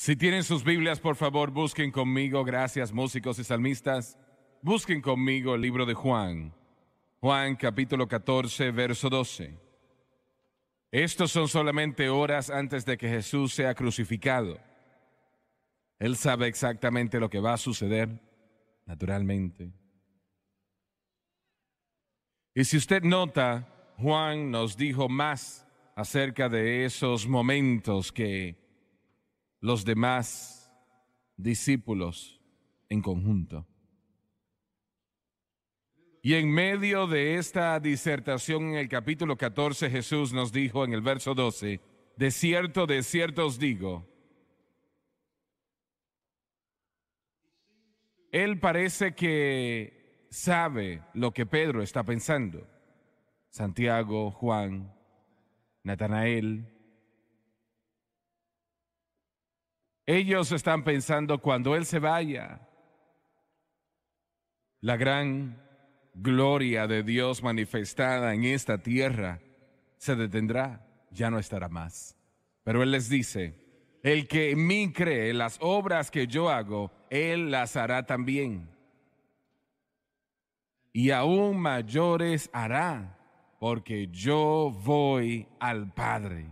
Si tienen sus Biblias, por favor, busquen conmigo, gracias músicos y salmistas, busquen conmigo el libro de Juan, Juan capítulo 14, verso 12. Estos son solamente horas antes de que Jesús sea crucificado. Él sabe exactamente lo que va a suceder, naturalmente. Y si usted nota, Juan nos dijo más acerca de esos momentos que los demás discípulos en conjunto. Y en medio de esta disertación en el capítulo 14, Jesús nos dijo en el verso 12, de cierto, de cierto os digo, él parece que sabe lo que Pedro está pensando, Santiago, Juan, Natanael, Ellos están pensando cuando Él se vaya, la gran gloria de Dios manifestada en esta tierra se detendrá, ya no estará más. Pero Él les dice, el que en mí cree las obras que yo hago, Él las hará también. Y aún mayores hará, porque yo voy al Padre.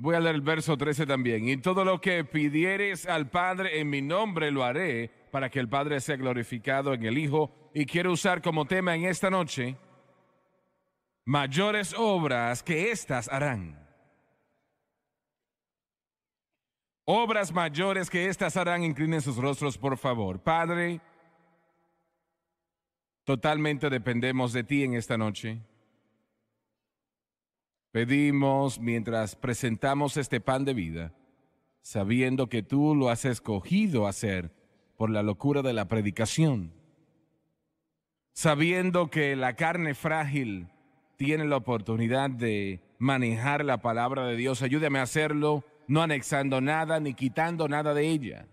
Voy a leer el verso 13 también. Y todo lo que pidieres al Padre en mi nombre lo haré para que el Padre sea glorificado en el Hijo. Y quiero usar como tema en esta noche mayores obras que éstas harán. Obras mayores que éstas harán, inclinen sus rostros, por favor. Padre, totalmente dependemos de ti en esta noche. Pedimos mientras presentamos este pan de vida, sabiendo que tú lo has escogido hacer por la locura de la predicación, sabiendo que la carne frágil tiene la oportunidad de manejar la palabra de Dios. Ayúdame a hacerlo, no anexando nada ni quitando nada de ella.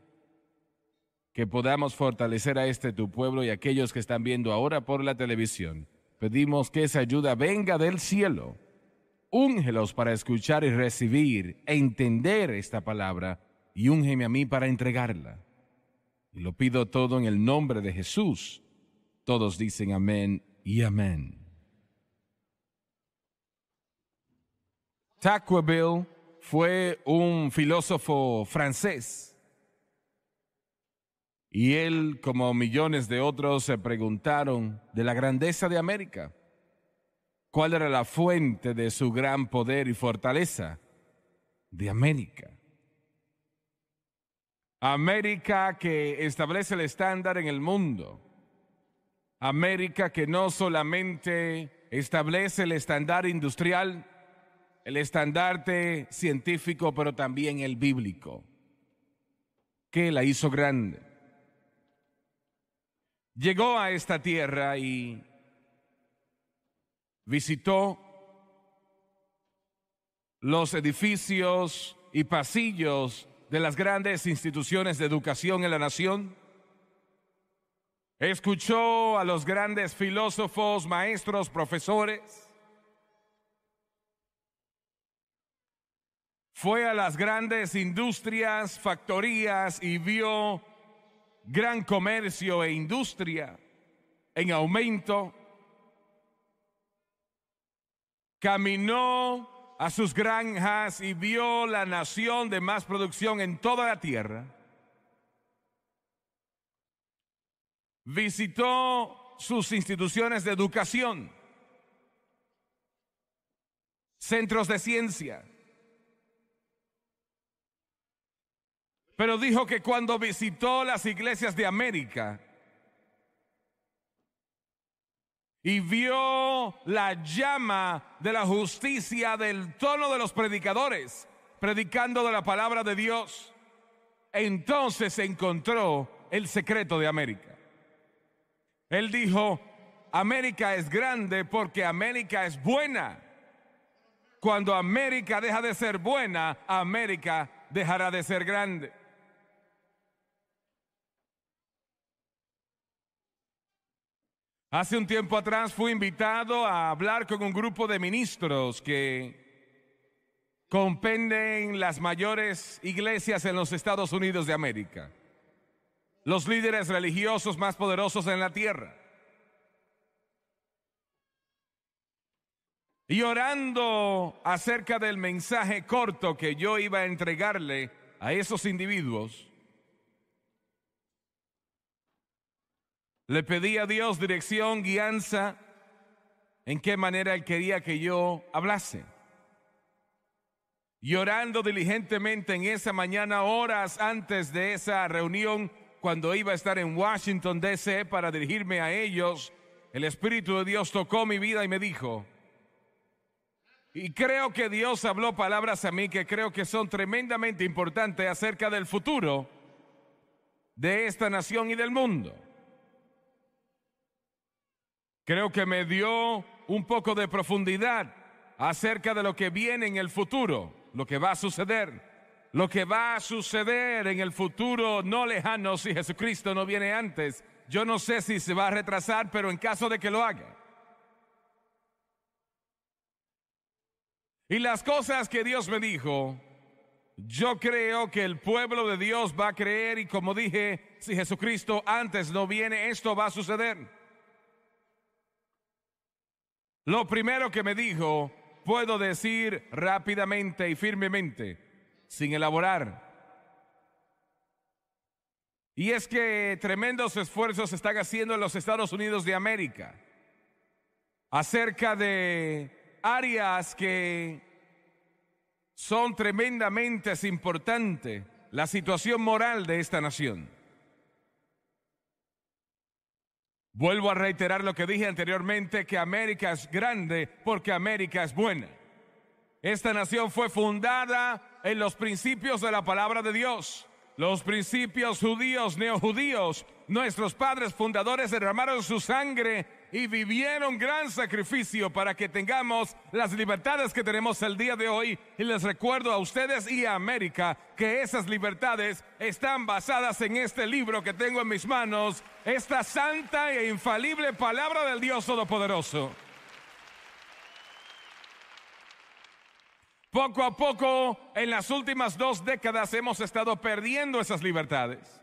Que podamos fortalecer a este tu pueblo y a aquellos que están viendo ahora por la televisión. Pedimos que esa ayuda venga del cielo úngelos para escuchar y recibir, e entender esta palabra, y úngeme a mí para entregarla. Y lo pido todo en el nombre de Jesús. Todos dicen amén y amén. Tacqueville fue un filósofo francés. Y él, como millones de otros, se preguntaron de la grandeza de América cuál era la fuente de su gran poder y fortaleza. De América. América que establece el estándar en el mundo. América que no solamente establece el estándar industrial, el estandarte científico, pero también el bíblico, que la hizo grande. Llegó a esta tierra y visitó los edificios y pasillos de las grandes instituciones de educación en la nación, escuchó a los grandes filósofos, maestros, profesores, fue a las grandes industrias, factorías y vio gran comercio e industria en aumento caminó a sus granjas y vio la nación de más producción en toda la tierra. Visitó sus instituciones de educación, centros de ciencia. Pero dijo que cuando visitó las iglesias de América, y vio la llama de la justicia del tono de los predicadores, predicando de la palabra de Dios. Entonces encontró el secreto de América. Él dijo, América es grande porque América es buena. Cuando América deja de ser buena, América dejará de ser grande. Hace un tiempo atrás fui invitado a hablar con un grupo de ministros que compenden las mayores iglesias en los Estados Unidos de América, los líderes religiosos más poderosos en la tierra. Y orando acerca del mensaje corto que yo iba a entregarle a esos individuos, Le pedí a Dios dirección, guianza, en qué manera Él quería que yo hablase. Llorando diligentemente en esa mañana, horas antes de esa reunión, cuando iba a estar en Washington, D.C., para dirigirme a ellos, el Espíritu de Dios tocó mi vida y me dijo, y creo que Dios habló palabras a mí que creo que son tremendamente importantes acerca del futuro de esta nación y del mundo. Creo que me dio un poco de profundidad acerca de lo que viene en el futuro, lo que va a suceder. Lo que va a suceder en el futuro no lejano si Jesucristo no viene antes. Yo no sé si se va a retrasar, pero en caso de que lo haga. Y las cosas que Dios me dijo, yo creo que el pueblo de Dios va a creer y como dije, si Jesucristo antes no viene, esto va a suceder. Lo primero que me dijo, puedo decir rápidamente y firmemente, sin elaborar. Y es que tremendos esfuerzos se están haciendo en los Estados Unidos de América acerca de áreas que son tremendamente importantes, la situación moral de esta nación. Vuelvo a reiterar lo que dije anteriormente, que América es grande porque América es buena. Esta nación fue fundada en los principios de la palabra de Dios, los principios judíos, neojudíos. Nuestros padres fundadores derramaron su sangre y vivieron gran sacrificio para que tengamos las libertades que tenemos el día de hoy. Y les recuerdo a ustedes y a América que esas libertades están basadas en este libro que tengo en mis manos, esta santa e infalible palabra del Dios Todopoderoso. Poco a poco, en las últimas dos décadas hemos estado perdiendo esas libertades.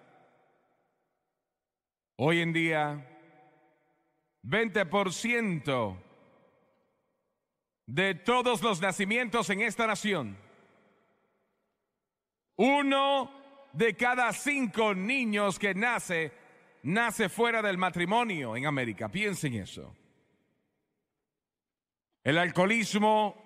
Hoy en día, 20% de todos los nacimientos en esta nación, uno de cada cinco niños que nace nace fuera del matrimonio en América. Piensen eso. El alcoholismo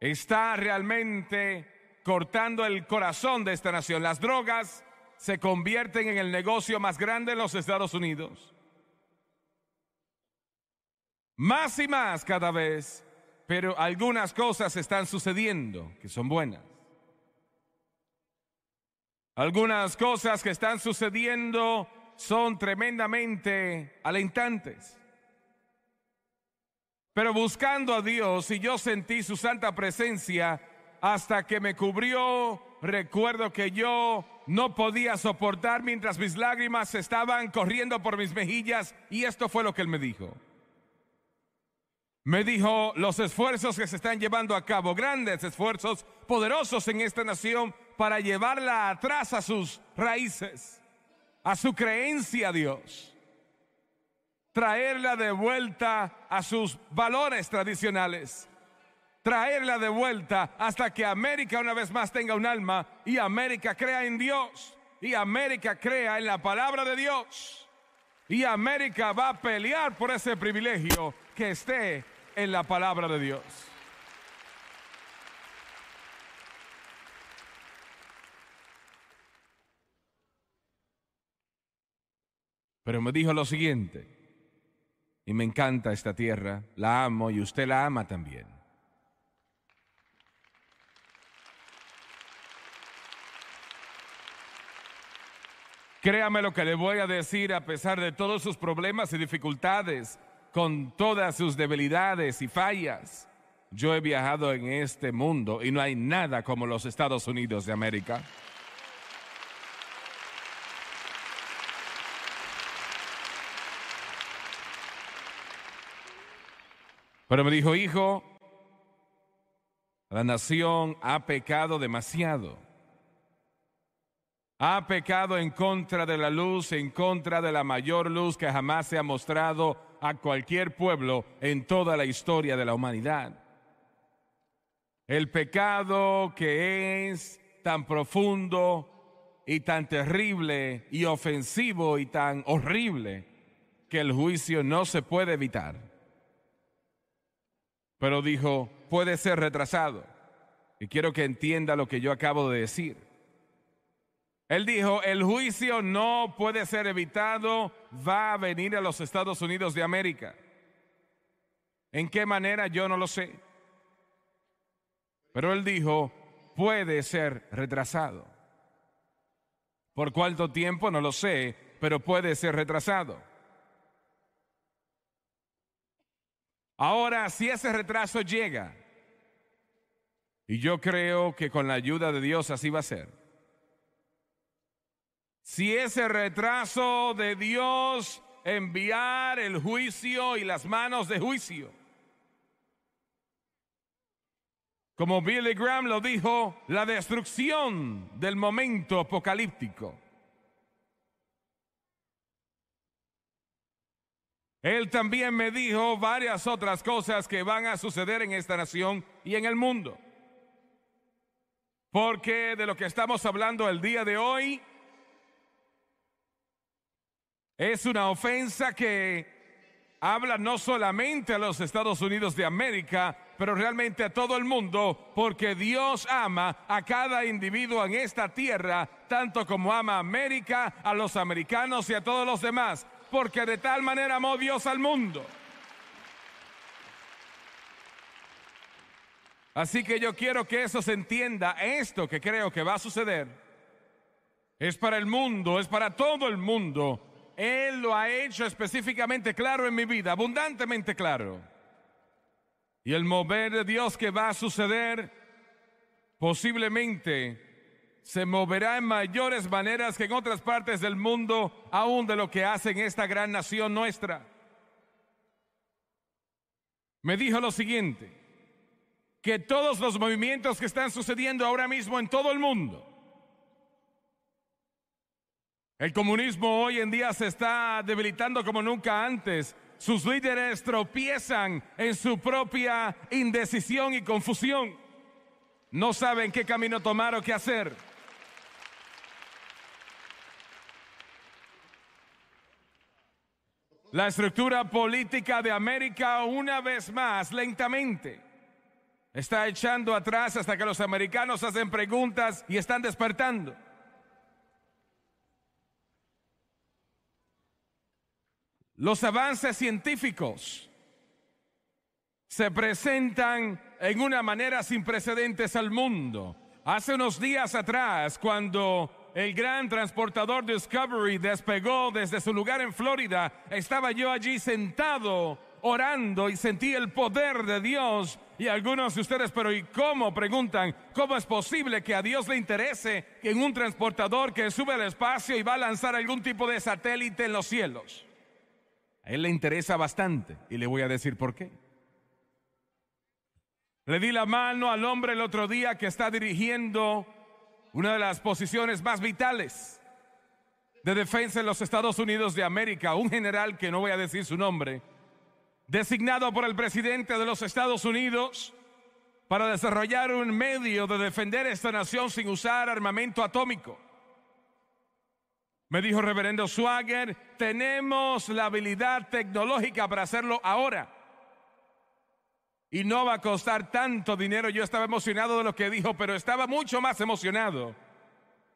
está realmente cortando el corazón de esta nación. Las drogas se convierten en el negocio más grande en los Estados Unidos. Más y más cada vez, pero algunas cosas están sucediendo que son buenas. Algunas cosas que están sucediendo son tremendamente alentantes. Pero buscando a Dios y yo sentí su santa presencia hasta que me cubrió, recuerdo que yo no podía soportar mientras mis lágrimas estaban corriendo por mis mejillas y esto fue lo que él me dijo. Me dijo, los esfuerzos que se están llevando a cabo, grandes esfuerzos poderosos en esta nación para llevarla atrás a sus raíces a su creencia a Dios, traerla de vuelta a sus valores tradicionales, traerla de vuelta hasta que América una vez más tenga un alma y América crea en Dios y América crea en la palabra de Dios y América va a pelear por ese privilegio que esté en la palabra de Dios. Pero me dijo lo siguiente, y me encanta esta tierra, la amo y usted la ama también. Créame lo que le voy a decir a pesar de todos sus problemas y dificultades, con todas sus debilidades y fallas. Yo he viajado en este mundo y no hay nada como los Estados Unidos de América. Pero me dijo, hijo, la nación ha pecado demasiado. Ha pecado en contra de la luz, en contra de la mayor luz que jamás se ha mostrado a cualquier pueblo en toda la historia de la humanidad. El pecado que es tan profundo y tan terrible y ofensivo y tan horrible que el juicio no se puede evitar pero dijo, puede ser retrasado. Y quiero que entienda lo que yo acabo de decir. Él dijo, el juicio no puede ser evitado, va a venir a los Estados Unidos de América. ¿En qué manera? Yo no lo sé. Pero él dijo, puede ser retrasado. ¿Por cuánto tiempo? No lo sé, pero puede ser retrasado. Ahora, si ese retraso llega, y yo creo que con la ayuda de Dios así va a ser, si ese retraso de Dios enviar el juicio y las manos de juicio, como Billy Graham lo dijo, la destrucción del momento apocalíptico. Él también me dijo varias otras cosas que van a suceder en esta nación y en el mundo. Porque de lo que estamos hablando el día de hoy es una ofensa que habla no solamente a los Estados Unidos de América, pero realmente a todo el mundo, porque Dios ama a cada individuo en esta tierra, tanto como ama a América, a los americanos y a todos los demás porque de tal manera amó Dios al mundo. Así que yo quiero que eso se entienda. Esto que creo que va a suceder es para el mundo, es para todo el mundo. Él lo ha hecho específicamente claro en mi vida, abundantemente claro. Y el mover de Dios que va a suceder posiblemente se moverá en mayores maneras que en otras partes del mundo, aún de lo que hace en esta gran nación nuestra. Me dijo lo siguiente, que todos los movimientos que están sucediendo ahora mismo en todo el mundo, el comunismo hoy en día se está debilitando como nunca antes, sus líderes tropiezan en su propia indecisión y confusión, no saben qué camino tomar o qué hacer. La estructura política de América una vez más, lentamente, está echando atrás hasta que los americanos hacen preguntas y están despertando. Los avances científicos se presentan en una manera sin precedentes al mundo. Hace unos días atrás, cuando el gran transportador Discovery despegó desde su lugar en Florida, estaba yo allí sentado orando y sentí el poder de Dios. Y algunos de ustedes, pero ¿y cómo? Preguntan, ¿cómo es posible que a Dios le interese en un transportador que sube al espacio y va a lanzar algún tipo de satélite en los cielos? A él le interesa bastante y le voy a decir por qué. Le di la mano al hombre el otro día que está dirigiendo una de las posiciones más vitales de defensa en los Estados Unidos de América, un general que no voy a decir su nombre, designado por el presidente de los Estados Unidos para desarrollar un medio de defender esta nación sin usar armamento atómico. Me dijo reverendo Swagger, tenemos la habilidad tecnológica para hacerlo ahora y no va a costar tanto dinero. Yo estaba emocionado de lo que dijo, pero estaba mucho más emocionado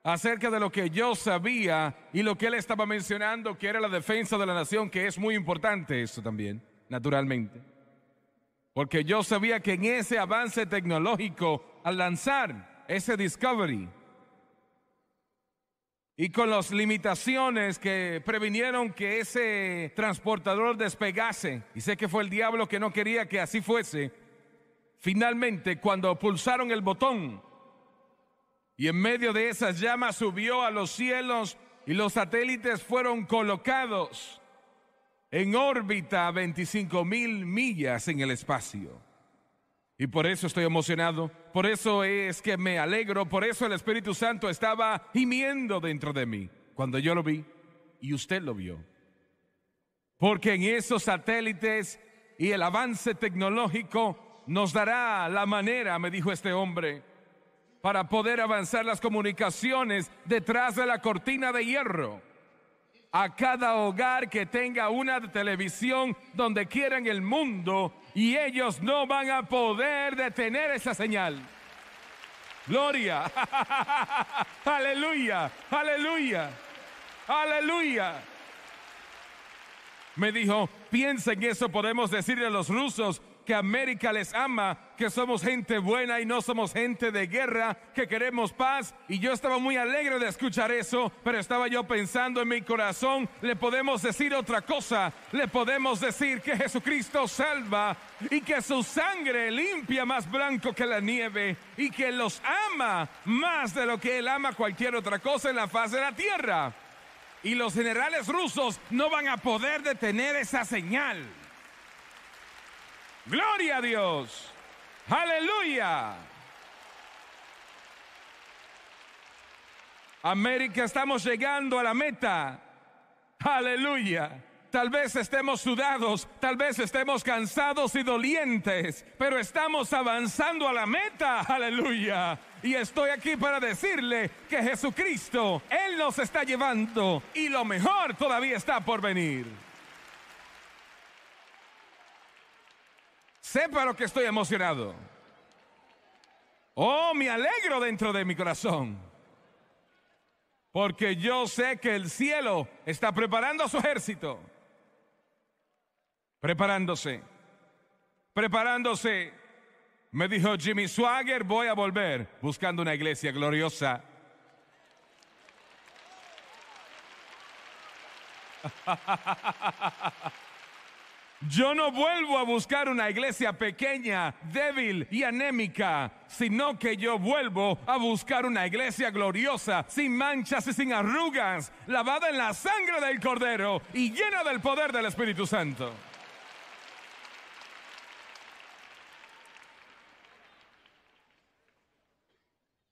acerca de lo que yo sabía y lo que él estaba mencionando, que era la defensa de la nación, que es muy importante eso también, naturalmente. Porque yo sabía que en ese avance tecnológico, al lanzar ese Discovery, y con las limitaciones que previnieron que ese transportador despegase, y sé que fue el diablo que no quería que así fuese, finalmente cuando pulsaron el botón y en medio de esas llamas subió a los cielos y los satélites fueron colocados en órbita a 25 mil millas en el espacio. Y por eso estoy emocionado, por eso es que me alegro, por eso el Espíritu Santo estaba gimiendo dentro de mí cuando yo lo vi y usted lo vio. Porque en esos satélites y el avance tecnológico nos dará la manera, me dijo este hombre, para poder avanzar las comunicaciones detrás de la cortina de hierro. A cada hogar que tenga una televisión donde quiera en el mundo, y ellos no van a poder detener esa señal. Gloria. aleluya, aleluya, aleluya. Me dijo, piensen eso, podemos decirle a los rusos, que América les ama, que somos gente buena y no somos gente de guerra, que queremos paz. Y yo estaba muy alegre de escuchar eso, pero estaba yo pensando en mi corazón, le podemos decir otra cosa, le podemos decir que Jesucristo salva y que su sangre limpia más blanco que la nieve y que los ama más de lo que él ama cualquier otra cosa en la faz de la tierra. Y los generales rusos no van a poder detener esa señal. Gloria a Dios. Aleluya. América, estamos llegando a la meta. Aleluya. Tal vez estemos sudados, tal vez estemos cansados y dolientes, pero estamos avanzando a la meta. Aleluya. Y estoy aquí para decirle que Jesucristo, Él nos está llevando y lo mejor todavía está por venir. Sepa lo que estoy emocionado. Oh, me alegro dentro de mi corazón. Porque yo sé que el cielo está preparando a su ejército. Preparándose. Preparándose. Me dijo Jimmy Swagger, voy a volver buscando una iglesia gloriosa. Yo no vuelvo a buscar una iglesia pequeña, débil y anémica, sino que yo vuelvo a buscar una iglesia gloriosa, sin manchas y sin arrugas, lavada en la sangre del Cordero y llena del poder del Espíritu Santo.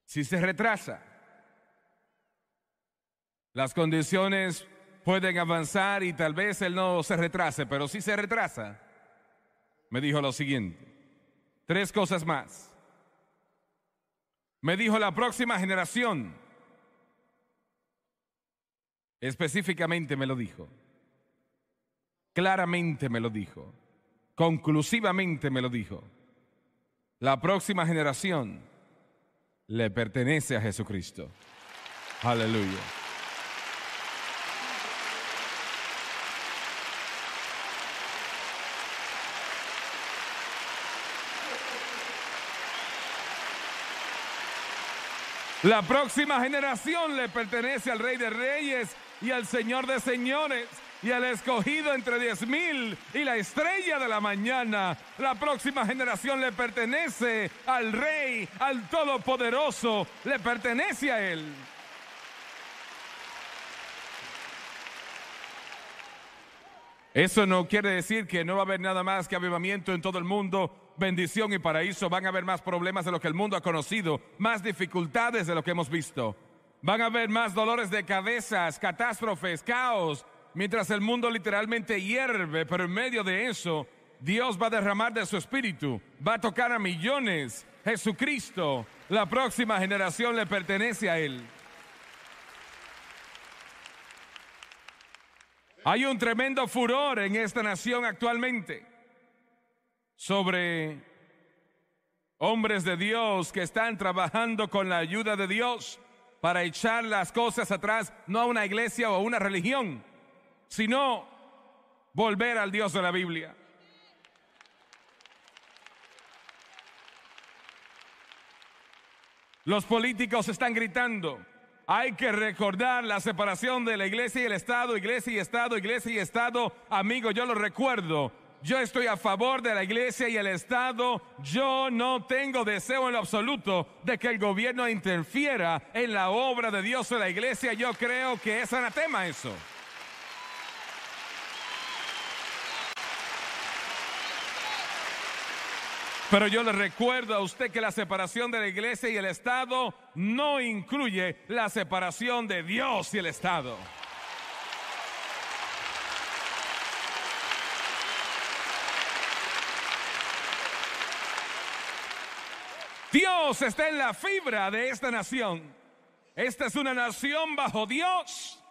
Si se retrasa, las condiciones pueden avanzar y tal vez él no se retrase, pero si se retrasa, me dijo lo siguiente. Tres cosas más. Me dijo la próxima generación. Específicamente me lo dijo. Claramente me lo dijo. Conclusivamente me lo dijo. La próxima generación le pertenece a Jesucristo. Aleluya. La próxima generación le pertenece al Rey de Reyes y al Señor de Señores y al escogido entre diez mil y la estrella de la mañana. La próxima generación le pertenece al Rey, al Todopoderoso, le pertenece a Él. Eso no quiere decir que no va a haber nada más que avivamiento en todo el mundo bendición y paraíso, van a haber más problemas de lo que el mundo ha conocido, más dificultades de lo que hemos visto. Van a haber más dolores de cabezas, catástrofes, caos, mientras el mundo literalmente hierve, pero en medio de eso, Dios va a derramar de su espíritu, va a tocar a millones. Jesucristo, la próxima generación le pertenece a Él. Hay un tremendo furor en esta nación actualmente sobre hombres de Dios que están trabajando con la ayuda de Dios para echar las cosas atrás, no a una iglesia o a una religión, sino volver al Dios de la Biblia. Los políticos están gritando, hay que recordar la separación de la iglesia y el Estado, iglesia y Estado, iglesia y Estado. Amigo, yo lo recuerdo yo estoy a favor de la iglesia y el Estado, yo no tengo deseo en lo absoluto de que el gobierno interfiera en la obra de Dios o la iglesia, yo creo que es anatema eso. Pero yo le recuerdo a usted que la separación de la iglesia y el Estado no incluye la separación de Dios y el Estado. Dios está en la fibra de esta nación. Esta es una nación bajo Dios.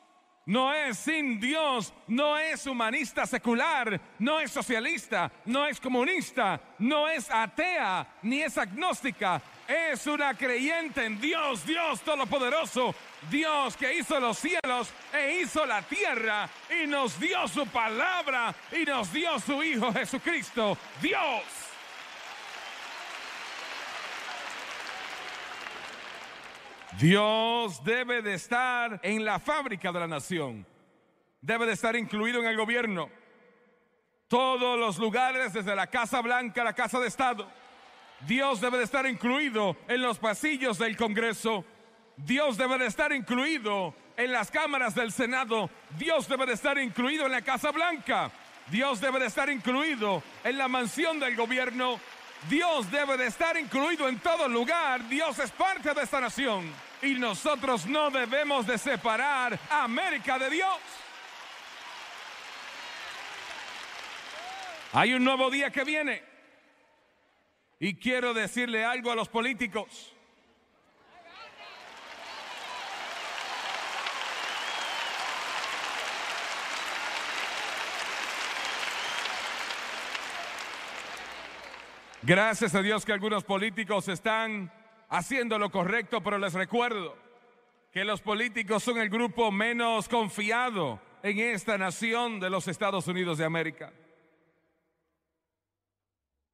No es sin Dios, no es humanista secular, no es socialista, no es comunista, no es atea, ni es agnóstica. Es una creyente en Dios, Dios Todopoderoso, Dios que hizo los cielos e hizo la tierra y nos dio su palabra y nos dio su Hijo Jesucristo. Dios. Dios debe de estar en la fábrica de la nación, debe de estar incluido en el gobierno, todos los lugares desde la Casa Blanca a la Casa de Estado. Dios debe de estar incluido en los pasillos del Congreso. Dios debe de estar incluido en las cámaras del Senado. Dios debe de estar incluido en la Casa Blanca. Dios debe de estar incluido en la mansión del gobierno. Dios debe de estar incluido en todo lugar. Dios es parte de esta nación. Y nosotros no debemos de separar a América de Dios. Hay un nuevo día que viene. Y quiero decirle algo a los políticos. Gracias a Dios que algunos políticos están haciendo lo correcto, pero les recuerdo que los políticos son el grupo menos confiado en esta nación de los Estados Unidos de América.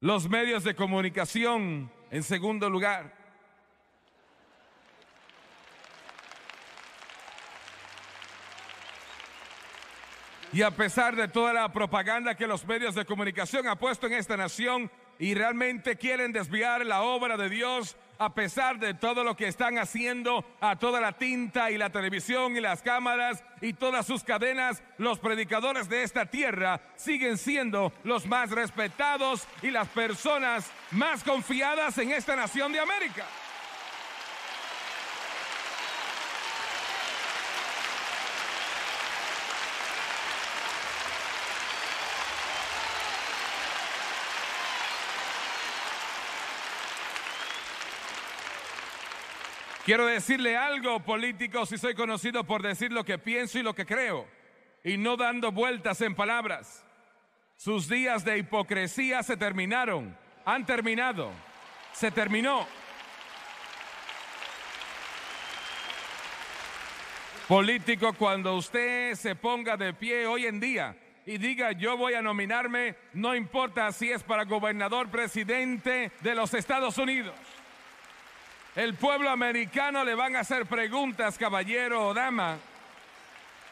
Los medios de comunicación, en segundo lugar. Y a pesar de toda la propaganda que los medios de comunicación han puesto en esta nación, y realmente quieren desviar la obra de Dios a pesar de todo lo que están haciendo a toda la tinta y la televisión y las cámaras y todas sus cadenas, los predicadores de esta tierra siguen siendo los más respetados y las personas más confiadas en esta nación de América. Quiero decirle algo, político, si soy conocido por decir lo que pienso y lo que creo, y no dando vueltas en palabras. Sus días de hipocresía se terminaron, han terminado, se terminó. Político, cuando usted se ponga de pie hoy en día y diga yo voy a nominarme, no importa si es para gobernador, presidente de los Estados Unidos. El pueblo americano le van a hacer preguntas, caballero o dama.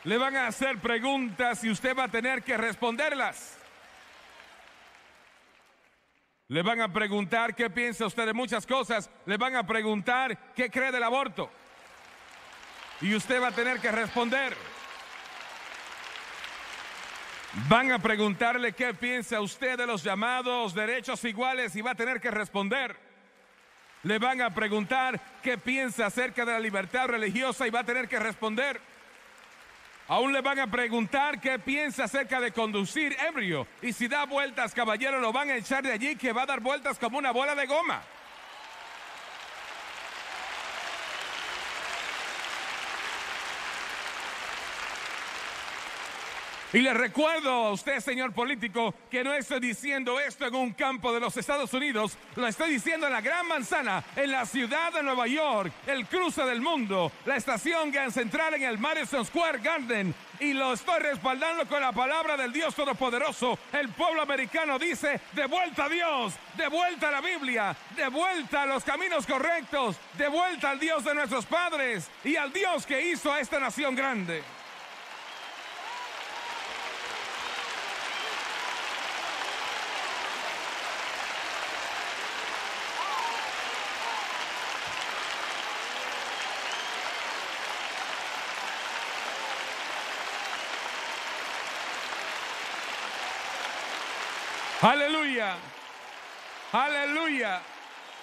Le van a hacer preguntas y usted va a tener que responderlas. Le van a preguntar qué piensa usted de muchas cosas. Le van a preguntar qué cree del aborto. Y usted va a tener que responder. Van a preguntarle qué piensa usted de los llamados derechos iguales y va a tener que responder. Le van a preguntar qué piensa acerca de la libertad religiosa y va a tener que responder. Aún le van a preguntar qué piensa acerca de conducir ebrio. Y si da vueltas, caballero, lo van a echar de allí que va a dar vueltas como una bola de goma. Y le recuerdo a usted, señor político, que no estoy diciendo esto en un campo de los Estados Unidos, lo estoy diciendo en la Gran Manzana, en la ciudad de Nueva York, el cruce del mundo, la estación Grand Central en el Madison Square Garden. Y lo estoy respaldando con la palabra del Dios Todopoderoso. El pueblo americano dice, de vuelta a Dios, de vuelta a la Biblia, de vuelta a los caminos correctos, de vuelta al Dios de nuestros padres y al Dios que hizo a esta nación grande. Aleluya. Aleluya.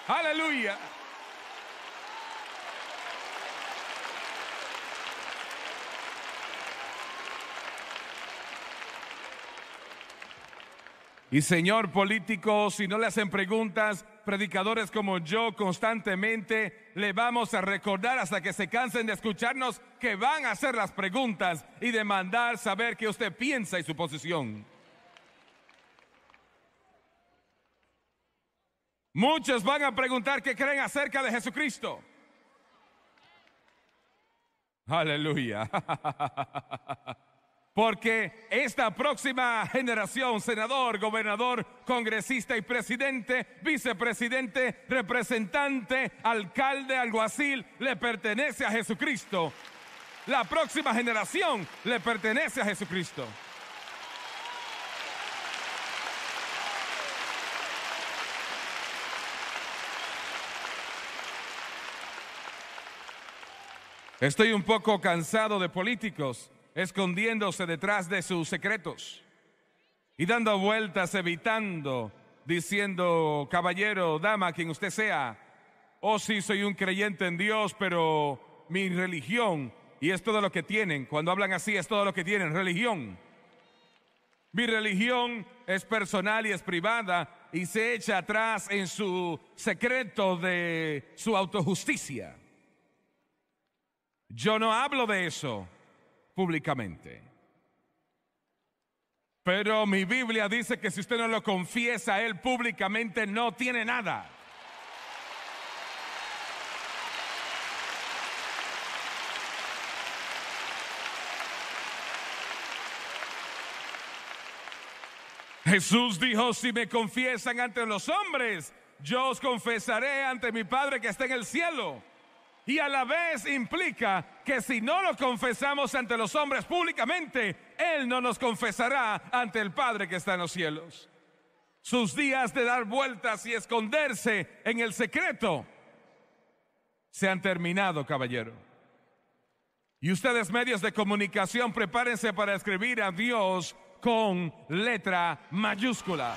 Aleluya. Y señor político, si no le hacen preguntas, predicadores como yo constantemente le vamos a recordar hasta que se cansen de escucharnos que van a hacer las preguntas y demandar saber qué usted piensa y su posición. Muchos van a preguntar qué creen acerca de Jesucristo. Aleluya. Porque esta próxima generación, senador, gobernador, congresista y presidente, vicepresidente, representante, alcalde, alguacil, le pertenece a Jesucristo. La próxima generación le pertenece a Jesucristo. Estoy un poco cansado de políticos escondiéndose detrás de sus secretos y dando vueltas, evitando, diciendo, caballero, dama, quien usted sea, oh sí, soy un creyente en Dios, pero mi religión, y es todo lo que tienen, cuando hablan así, es todo lo que tienen, religión. Mi religión es personal y es privada y se echa atrás en su secreto de su autojusticia. Yo no hablo de eso públicamente. Pero mi Biblia dice que si usted no lo confiesa a él públicamente, no tiene nada. Jesús dijo, si me confiesan ante los hombres, yo os confesaré ante mi Padre que está en el cielo y a la vez implica que si no lo confesamos ante los hombres públicamente, Él no nos confesará ante el Padre que está en los cielos. Sus días de dar vueltas y esconderse en el secreto se han terminado, caballero. Y ustedes medios de comunicación, prepárense para escribir a Dios con letra mayúscula.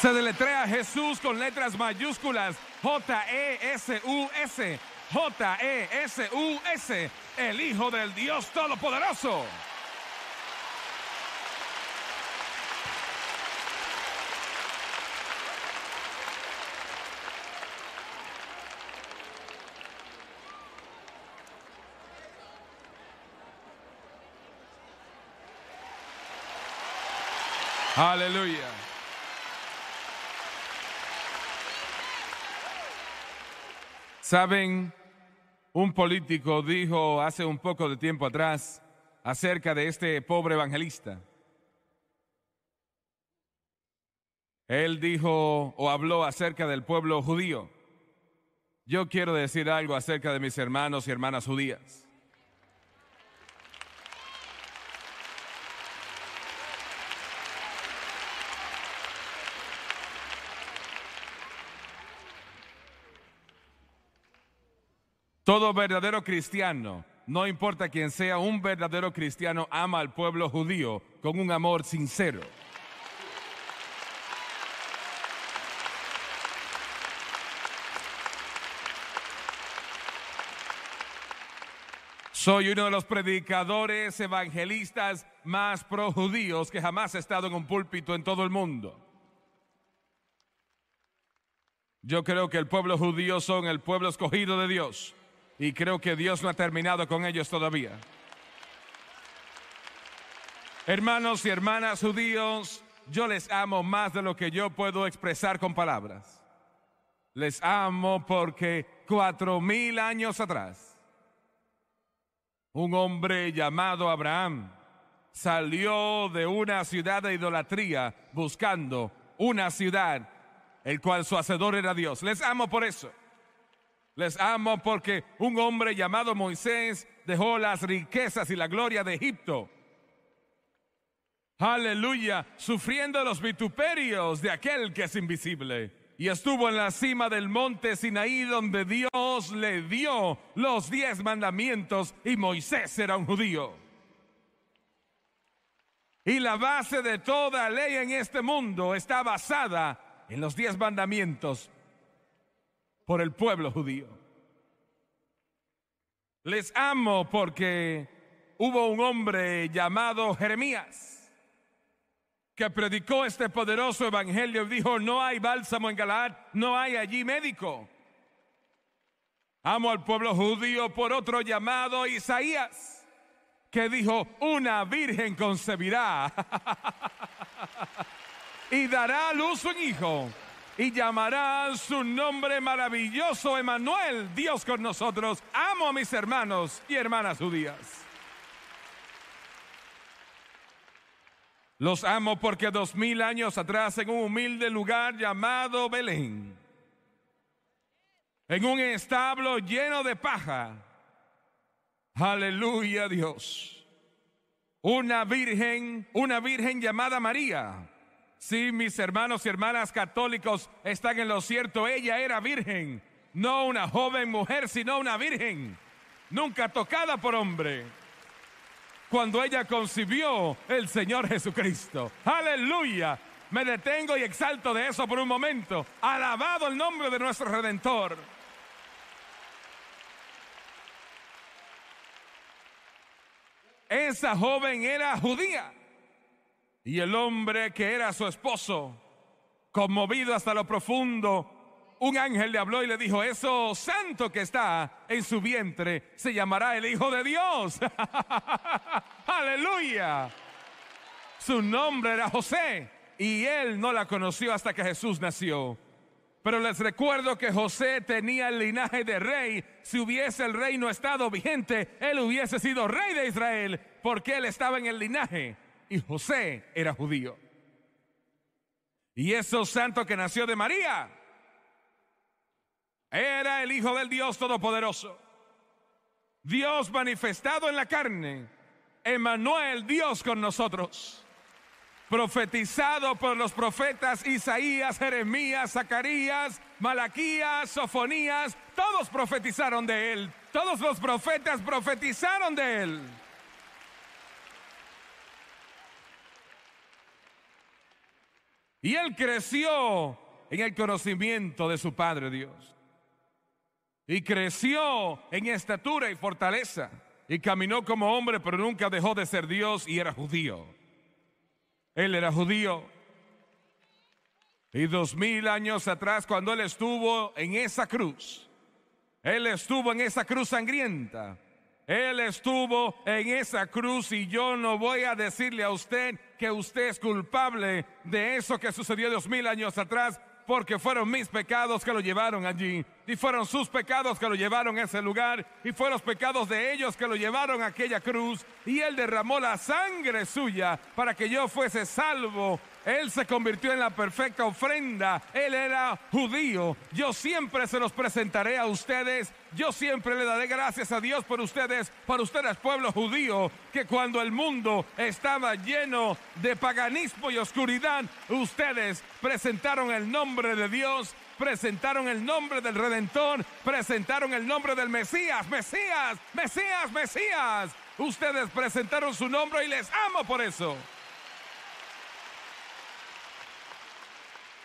Se deletrea Jesús con letras mayúsculas. J-E-S-U-S. J-E-S-U-S. El Hijo del Dios Todopoderoso. Aleluya. Saben, un político dijo hace un poco de tiempo atrás acerca de este pobre evangelista. Él dijo o habló acerca del pueblo judío. Yo quiero decir algo acerca de mis hermanos y hermanas judías. Todo verdadero cristiano, no importa quién sea, un verdadero cristiano ama al pueblo judío con un amor sincero. Soy uno de los predicadores evangelistas más pro-judíos que jamás ha estado en un púlpito en todo el mundo. Yo creo que el pueblo judío son el pueblo escogido de Dios. Y creo que Dios no ha terminado con ellos todavía. Hermanos y hermanas judíos, yo les amo más de lo que yo puedo expresar con palabras. Les amo porque cuatro mil años atrás, un hombre llamado Abraham salió de una ciudad de idolatría buscando una ciudad el cual su hacedor era Dios. Les amo por eso. Les amo porque un hombre llamado Moisés dejó las riquezas y la gloria de Egipto. Aleluya, sufriendo los vituperios de aquel que es invisible. Y estuvo en la cima del monte Sinaí donde Dios le dio los diez mandamientos y Moisés era un judío. Y la base de toda ley en este mundo está basada en los diez mandamientos por el pueblo judío. Les amo porque hubo un hombre llamado Jeremías que predicó este poderoso evangelio y dijo, no hay bálsamo en Galaad, no hay allí médico. Amo al pueblo judío por otro llamado Isaías, que dijo, una virgen concebirá y dará a luz un hijo y llamarán su nombre maravilloso Emanuel, Dios con nosotros. Amo a mis hermanos y hermanas judías. Los amo porque dos mil años atrás en un humilde lugar llamado Belén, en un establo lleno de paja, aleluya Dios, una virgen, una virgen llamada María, Sí, mis hermanos y hermanas católicos están en lo cierto, ella era virgen, no una joven mujer, sino una virgen, nunca tocada por hombre, cuando ella concibió el Señor Jesucristo. Aleluya, me detengo y exalto de eso por un momento. Alabado el nombre de nuestro Redentor. Esa joven era judía. Y el hombre que era su esposo, conmovido hasta lo profundo, un ángel le habló y le dijo, eso santo que está en su vientre se llamará el Hijo de Dios. Aleluya. Su nombre era José y él no la conoció hasta que Jesús nació. Pero les recuerdo que José tenía el linaje de rey. Si hubiese el reino estado vigente, él hubiese sido rey de Israel porque él estaba en el linaje y José era judío. Y ese santo que nació de María era el Hijo del Dios Todopoderoso. Dios manifestado en la carne, Emanuel, Dios con nosotros. Profetizado por los profetas Isaías, Jeremías, Zacarías, Malaquías, Sofonías, todos profetizaron de él. Todos los profetas profetizaron de él. Y él creció en el conocimiento de su Padre Dios. Y creció en estatura y fortaleza. Y caminó como hombre, pero nunca dejó de ser Dios y era judío. Él era judío. Y dos mil años atrás, cuando él estuvo en esa cruz, él estuvo en esa cruz sangrienta. Él estuvo en esa cruz y yo no voy a decirle a usted que usted es culpable de eso que sucedió dos mil años atrás, porque fueron mis pecados que lo llevaron allí, y fueron sus pecados que lo llevaron a ese lugar, y fueron los pecados de ellos que lo llevaron a aquella cruz, y Él derramó la sangre suya para que yo fuese salvo él se convirtió en la perfecta ofrenda. Él era judío. Yo siempre se los presentaré a ustedes. Yo siempre le daré gracias a Dios por ustedes, por ustedes pueblo judío, que cuando el mundo estaba lleno de paganismo y oscuridad, ustedes presentaron el nombre de Dios presentaron el nombre del Redentor, presentaron el nombre del Mesías, Mesías, Mesías, Mesías. Ustedes presentaron su nombre y les amo por eso.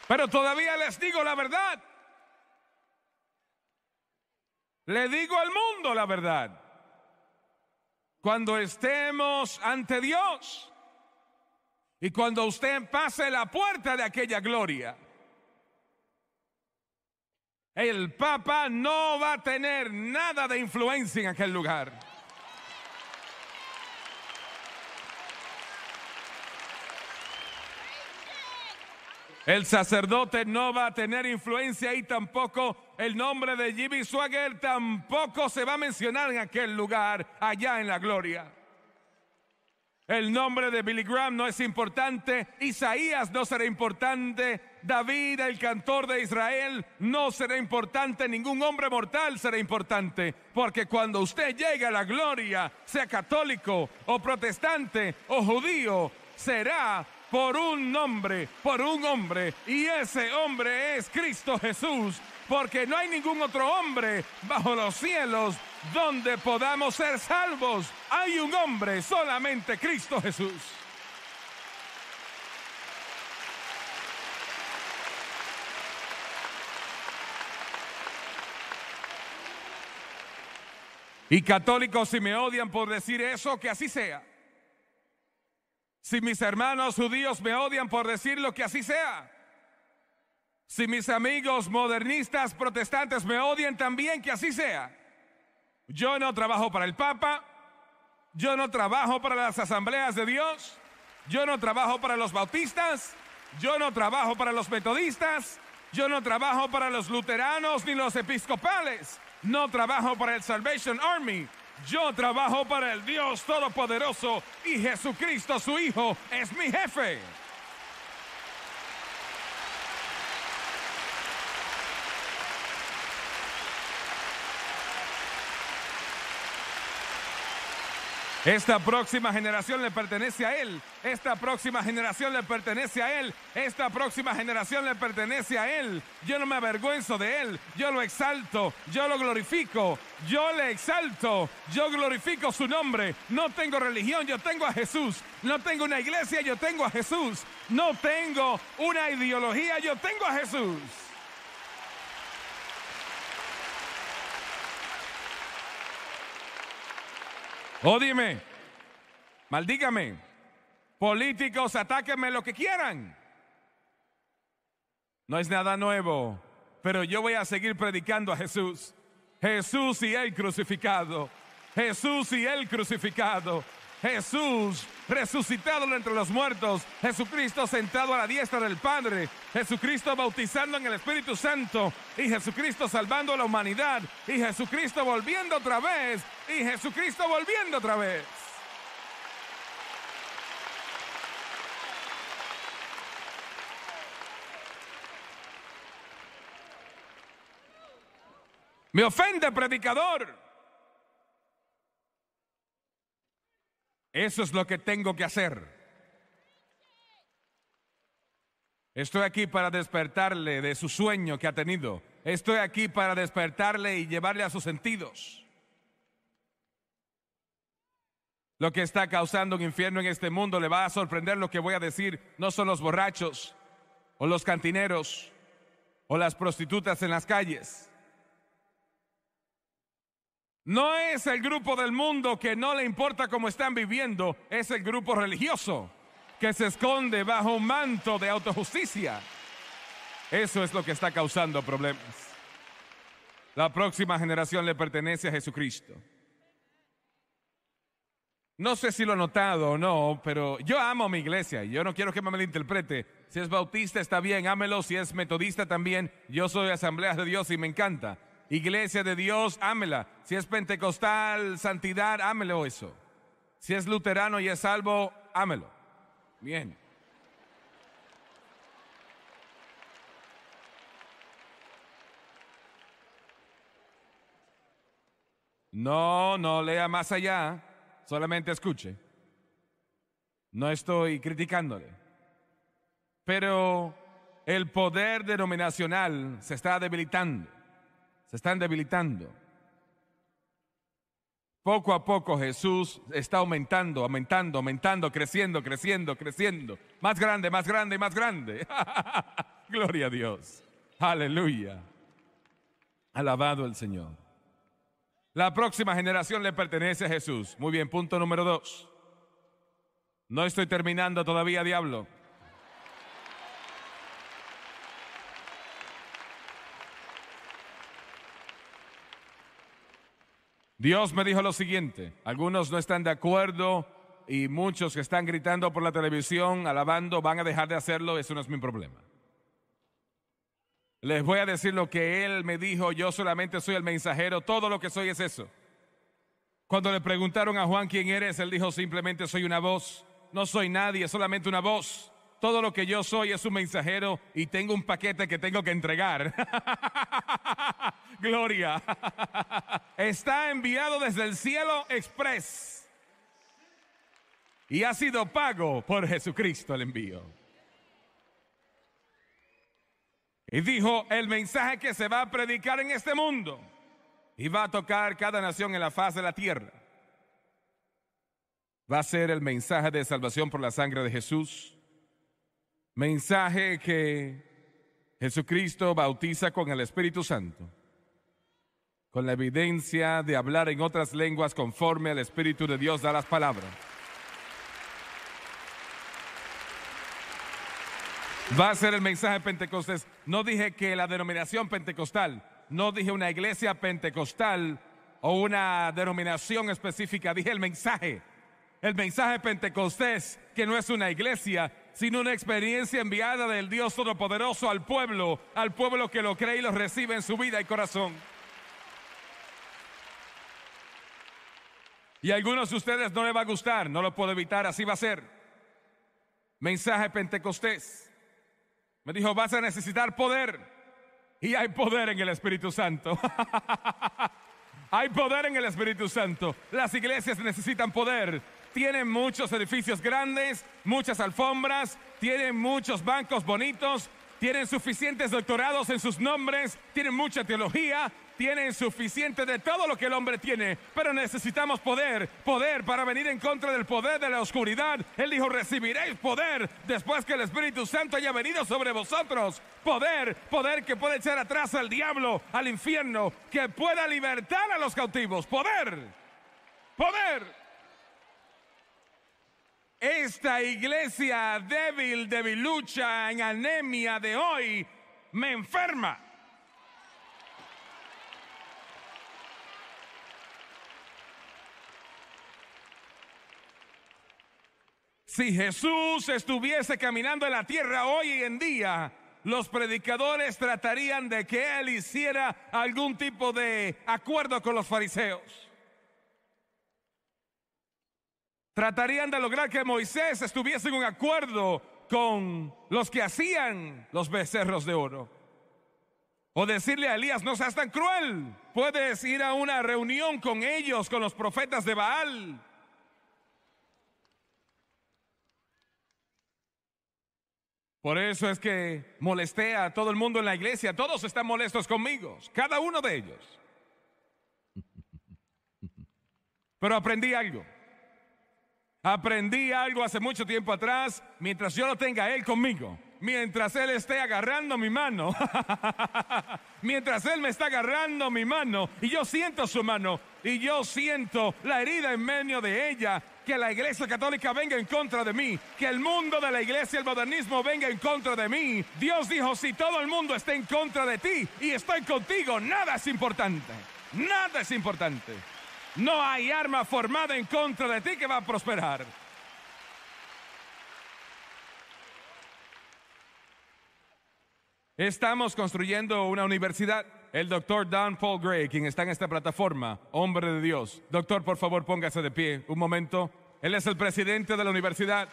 Pero todavía les digo la verdad. Le digo al mundo la verdad. Cuando estemos ante Dios y cuando usted pase la puerta de aquella gloria, el Papa no va a tener nada de influencia en aquel lugar. El sacerdote no va a tener influencia y tampoco el nombre de Jimmy Swagger tampoco se va a mencionar en aquel lugar, allá en la gloria. El nombre de Billy Graham no es importante, Isaías no será importante, David, el cantor de Israel, no será importante, ningún hombre mortal será importante, porque cuando usted llegue a la gloria, sea católico o protestante o judío, será por un nombre, por un hombre, y ese hombre es Cristo Jesús, porque no hay ningún otro hombre bajo los cielos donde podamos ser salvos. Hay un hombre, solamente Cristo Jesús. Y católicos, si me odian por decir eso, que así sea. Si mis hermanos judíos me odian por decir lo que así sea. Si mis amigos modernistas protestantes me odian también, que así sea. Yo no trabajo para el Papa, yo no trabajo para las asambleas de Dios, yo no trabajo para los bautistas, yo no trabajo para los metodistas, yo no trabajo para los luteranos ni los episcopales, no trabajo para el Salvation Army, yo trabajo para el Dios Todopoderoso y Jesucristo su Hijo es mi jefe. Esta próxima generación le pertenece a él. Esta próxima generación le pertenece a él. Esta próxima generación le pertenece a él. Yo no me avergüenzo de él. Yo lo exalto. Yo lo glorifico. Yo le exalto. Yo glorifico su nombre. No tengo religión. Yo tengo a Jesús. No tengo una iglesia. Yo tengo a Jesús. No tengo una ideología. Yo tengo a Jesús. dime, maldígame, políticos, atáquenme lo que quieran. No es nada nuevo, pero yo voy a seguir predicando a Jesús. Jesús y el crucificado. Jesús y Él crucificado. Jesús resucitado entre los muertos. Jesucristo sentado a la diestra del Padre. Jesucristo bautizando en el Espíritu Santo. Y Jesucristo salvando a la humanidad. Y Jesucristo volviendo otra vez y Jesucristo volviendo otra vez. Me ofende, predicador. Eso es lo que tengo que hacer. Estoy aquí para despertarle de su sueño que ha tenido. Estoy aquí para despertarle y llevarle a sus sentidos. Lo que está causando un infierno en este mundo le va a sorprender lo que voy a decir. No son los borrachos o los cantineros o las prostitutas en las calles. No es el grupo del mundo que no le importa cómo están viviendo, es el grupo religioso que se esconde bajo un manto de autojusticia. Eso es lo que está causando problemas. La próxima generación le pertenece a Jesucristo. No sé si lo he notado o no, pero yo amo mi iglesia y yo no quiero que me interprete. Si es bautista está bien, ámelo. Si es metodista también, yo soy Asamblea de Dios y me encanta. Iglesia de Dios, ámela. Si es pentecostal, santidad, ámelo eso. Si es luterano y es salvo, ámelo. Bien. No, no lea más allá solamente escuche. No estoy criticándole. Pero el poder denominacional se está debilitando. Se están debilitando. Poco a poco Jesús está aumentando, aumentando, aumentando, creciendo, creciendo, creciendo. Más grande, más grande, y más grande. Gloria a Dios. Aleluya. Alabado el Señor. La próxima generación le pertenece a Jesús. Muy bien, punto número dos. No estoy terminando todavía, diablo. Dios me dijo lo siguiente, algunos no están de acuerdo y muchos que están gritando por la televisión, alabando, van a dejar de hacerlo, eso no es mi problema. Les voy a decir lo que él me dijo, yo solamente soy el mensajero, todo lo que soy es eso. Cuando le preguntaron a Juan quién eres, él dijo simplemente soy una voz, no soy nadie, solamente una voz. Todo lo que yo soy es un mensajero y tengo un paquete que tengo que entregar. Gloria. Está enviado desde el cielo express. Y ha sido pago por Jesucristo el envío. Y dijo, el mensaje que se va a predicar en este mundo y va a tocar cada nación en la faz de la tierra, va a ser el mensaje de salvación por la sangre de Jesús. Mensaje que Jesucristo bautiza con el Espíritu Santo, con la evidencia de hablar en otras lenguas conforme al Espíritu de Dios da las palabras. Va a ser el mensaje Pentecostés. No dije que la denominación pentecostal, no dije una iglesia pentecostal o una denominación específica, dije el mensaje. El mensaje Pentecostés, que no es una iglesia, sino una experiencia enviada del Dios Todopoderoso al pueblo, al pueblo que lo cree y lo recibe en su vida y corazón. Y a algunos de ustedes no les va a gustar, no lo puedo evitar, así va a ser. Mensaje Pentecostés. Me dijo, vas a necesitar poder. Y hay poder en el Espíritu Santo. hay poder en el Espíritu Santo. Las iglesias necesitan poder. Tienen muchos edificios grandes, muchas alfombras, tienen muchos bancos bonitos, tienen suficientes doctorados en sus nombres, tienen mucha teología, tienen suficiente de todo lo que el hombre tiene, pero necesitamos poder, poder para venir en contra del poder de la oscuridad. Él dijo, recibiréis poder después que el Espíritu Santo haya venido sobre vosotros. Poder, poder que puede echar atrás al diablo, al infierno, que pueda libertar a los cautivos. Poder, poder. Esta iglesia débil, debilucha, en anemia de hoy, me enferma Si Jesús estuviese caminando en la tierra hoy en día, los predicadores tratarían de que él hiciera algún tipo de acuerdo con los fariseos. Tratarían de lograr que Moisés estuviese en un acuerdo con los que hacían los becerros de oro. O decirle a Elías, no seas tan cruel, puedes ir a una reunión con ellos, con los profetas de Baal Por eso es que molesté a todo el mundo en la iglesia. Todos están molestos conmigo, cada uno de ellos. Pero aprendí algo. Aprendí algo hace mucho tiempo atrás, mientras yo lo tenga él conmigo, mientras él esté agarrando mi mano, mientras él me está agarrando mi mano y yo siento su mano y yo siento la herida en medio de ella, que la iglesia católica venga en contra de mí, que el mundo de la iglesia, el modernismo venga en contra de mí. Dios dijo, si todo el mundo está en contra de ti y estoy contigo, nada es importante, nada es importante. No hay arma formada en contra de ti que va a prosperar. Estamos construyendo una universidad el doctor Dan Paul Gray, quien está en esta plataforma, hombre de Dios. Doctor, por favor, póngase de pie un momento. Él es el presidente de la universidad.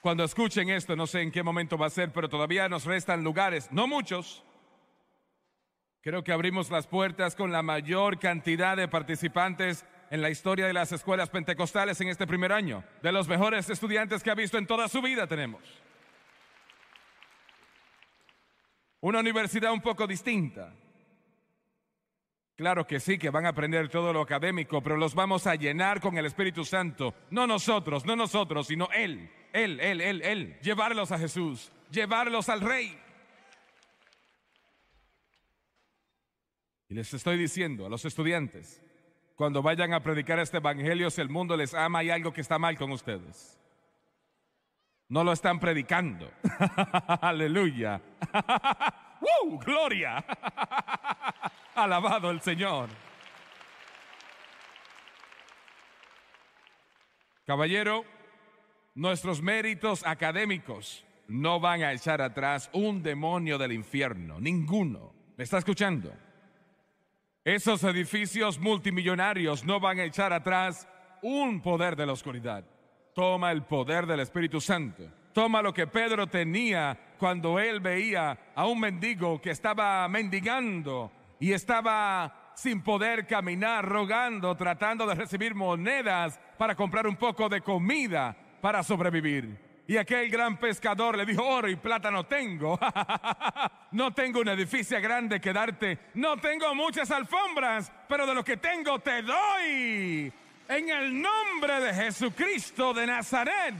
Cuando escuchen esto, no sé en qué momento va a ser, pero todavía nos restan lugares, no muchos. Creo que abrimos las puertas con la mayor cantidad de participantes en la historia de las escuelas pentecostales en este primer año. De los mejores estudiantes que ha visto en toda su vida tenemos. Una universidad un poco distinta. Claro que sí, que van a aprender todo lo académico, pero los vamos a llenar con el Espíritu Santo. No nosotros, no nosotros, sino Él, Él, Él, Él, Él. Llevarlos a Jesús, llevarlos al Rey. Y les estoy diciendo a los estudiantes, cuando vayan a predicar este Evangelio, si el mundo les ama, hay algo que está mal con ustedes. No lo están predicando. Aleluya. ¡Gloria! Alabado el Señor. Caballero, nuestros méritos académicos no van a echar atrás un demonio del infierno, ninguno. ¿Me está escuchando? Esos edificios multimillonarios no van a echar atrás un poder de la oscuridad toma el poder del Espíritu Santo. Toma lo que Pedro tenía cuando él veía a un mendigo que estaba mendigando y estaba sin poder caminar, rogando, tratando de recibir monedas para comprar un poco de comida para sobrevivir. Y aquel gran pescador le dijo, oro y plata no tengo. no tengo un edificio grande que darte. No tengo muchas alfombras, pero de lo que tengo te doy. En el nombre de Jesucristo de Nazaret,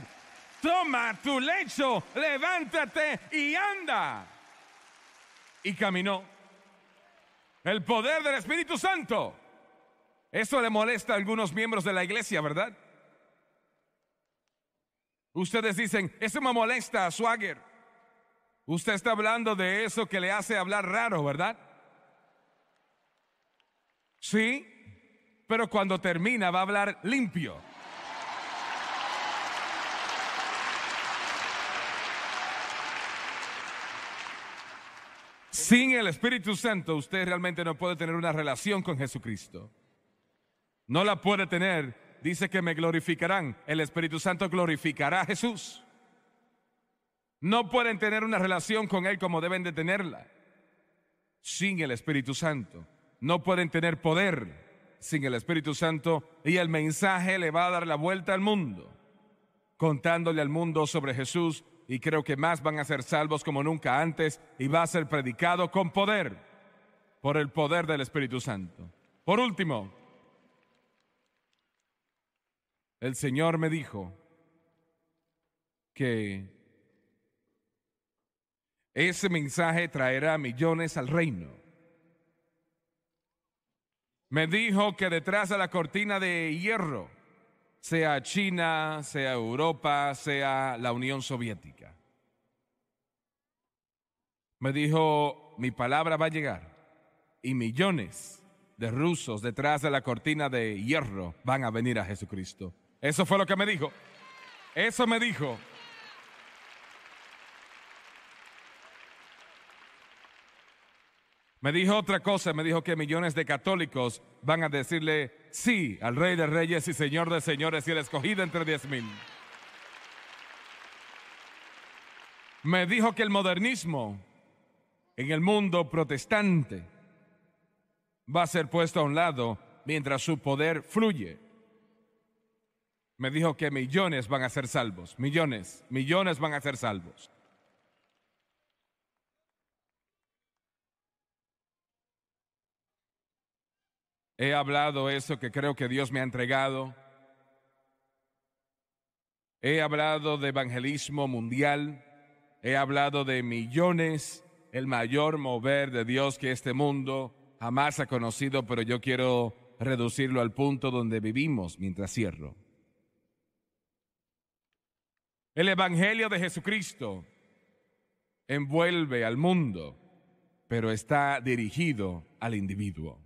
toma tu lecho, levántate y anda. Y caminó. El poder del Espíritu Santo. Eso le molesta a algunos miembros de la iglesia, ¿verdad? Ustedes dicen, eso me molesta a Swagger. Usted está hablando de eso que le hace hablar raro, ¿verdad? Sí, pero cuando termina va a hablar limpio. Sin el Espíritu Santo usted realmente no puede tener una relación con Jesucristo. No la puede tener. Dice que me glorificarán. El Espíritu Santo glorificará a Jesús. No pueden tener una relación con Él como deben de tenerla. Sin el Espíritu Santo. No pueden tener poder sin el Espíritu Santo y el mensaje le va a dar la vuelta al mundo, contándole al mundo sobre Jesús y creo que más van a ser salvos como nunca antes y va a ser predicado con poder, por el poder del Espíritu Santo. Por último, el Señor me dijo que ese mensaje traerá millones al reino. Me dijo que detrás de la cortina de hierro, sea China, sea Europa, sea la Unión Soviética. Me dijo, mi palabra va a llegar y millones de rusos detrás de la cortina de hierro van a venir a Jesucristo. Eso fue lo que me dijo. Eso me dijo. Me dijo otra cosa, me dijo que millones de católicos van a decirle sí al Rey de Reyes y Señor de Señores y el escogido entre diez mil. Me dijo que el modernismo en el mundo protestante va a ser puesto a un lado mientras su poder fluye. Me dijo que millones van a ser salvos, millones, millones van a ser salvos. He hablado eso que creo que Dios me ha entregado. He hablado de evangelismo mundial. He hablado de millones, el mayor mover de Dios que este mundo jamás ha conocido, pero yo quiero reducirlo al punto donde vivimos mientras cierro. El Evangelio de Jesucristo envuelve al mundo, pero está dirigido al individuo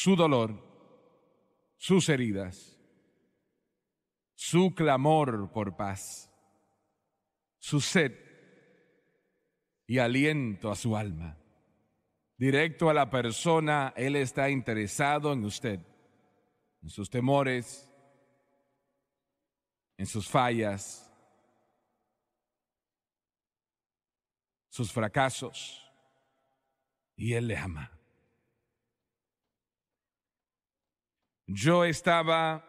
su dolor, sus heridas, su clamor por paz, su sed y aliento a su alma. Directo a la persona, Él está interesado en usted, en sus temores, en sus fallas, sus fracasos, y Él le ama. Yo estaba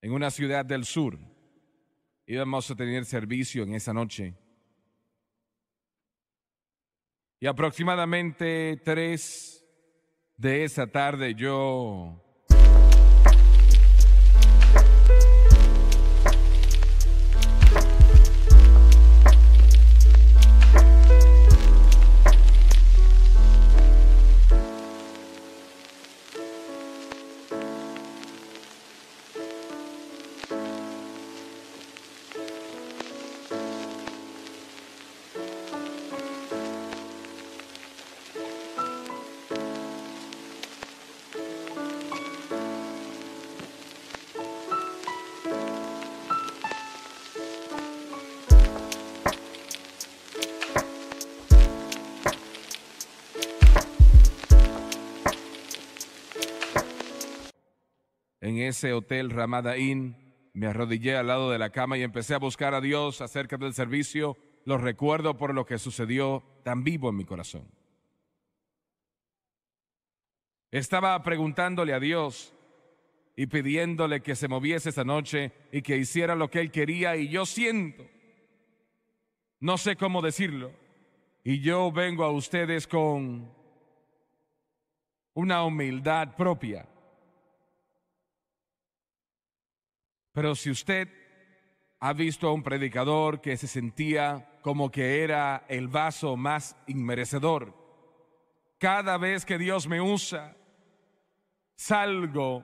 en una ciudad del sur. Íbamos a tener servicio en esa noche. Y aproximadamente tres de esa tarde yo ese hotel Ramada Inn, me arrodillé al lado de la cama y empecé a buscar a Dios acerca del servicio. Lo recuerdo por lo que sucedió tan vivo en mi corazón. Estaba preguntándole a Dios y pidiéndole que se moviese esa noche y que hiciera lo que él quería y yo siento, no sé cómo decirlo, y yo vengo a ustedes con una humildad propia Pero si usted ha visto a un predicador que se sentía como que era el vaso más inmerecedor, cada vez que Dios me usa, salgo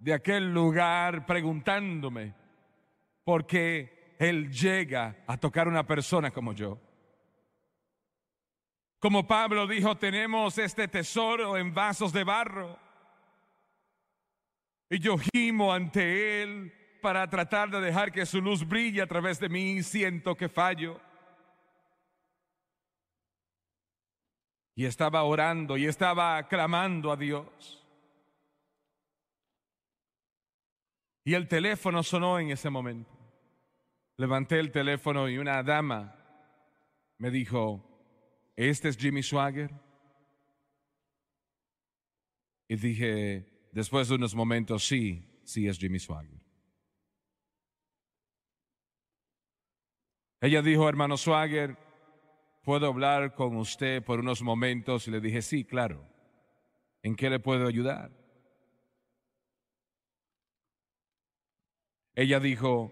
de aquel lugar preguntándome por qué Él llega a tocar una persona como yo. Como Pablo dijo, tenemos este tesoro en vasos de barro. Y yo gimo ante Él para tratar de dejar que su luz brille a través de mí, siento que fallo. Y estaba orando y estaba clamando a Dios. Y el teléfono sonó en ese momento. Levanté el teléfono y una dama me dijo, ¿este es Jimmy Swagger? Y dije, después de unos momentos, sí, sí es Jimmy Swagger. Ella dijo, hermano Swagger, ¿puedo hablar con usted por unos momentos? Y le dije, sí, claro. ¿En qué le puedo ayudar? Ella dijo,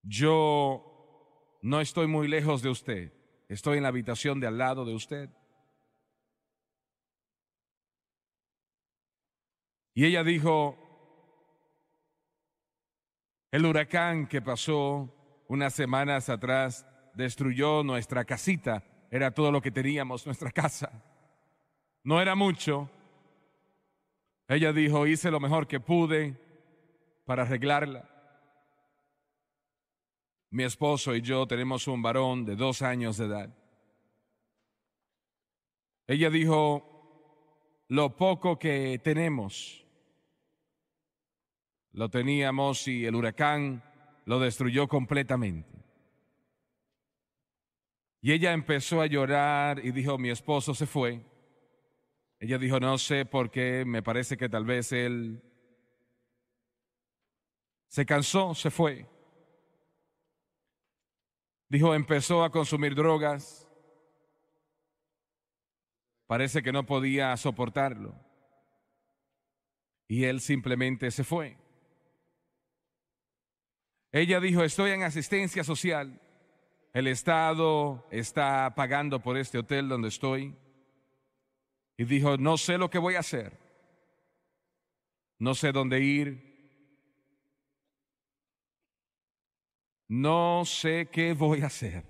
yo no estoy muy lejos de usted, estoy en la habitación de al lado de usted. Y ella dijo, el huracán que pasó unas semanas atrás destruyó nuestra casita, era todo lo que teníamos, nuestra casa. No era mucho. Ella dijo, hice lo mejor que pude para arreglarla. Mi esposo y yo tenemos un varón de dos años de edad. Ella dijo, lo poco que tenemos lo teníamos y el huracán lo destruyó completamente. Y ella empezó a llorar y dijo, mi esposo se fue. Ella dijo, no sé por qué, me parece que tal vez él se cansó, se fue. Dijo, empezó a consumir drogas. Parece que no podía soportarlo. Y él simplemente se fue. Ella dijo, estoy en asistencia social, el Estado está pagando por este hotel donde estoy. Y dijo, no sé lo que voy a hacer, no sé dónde ir, no sé qué voy a hacer.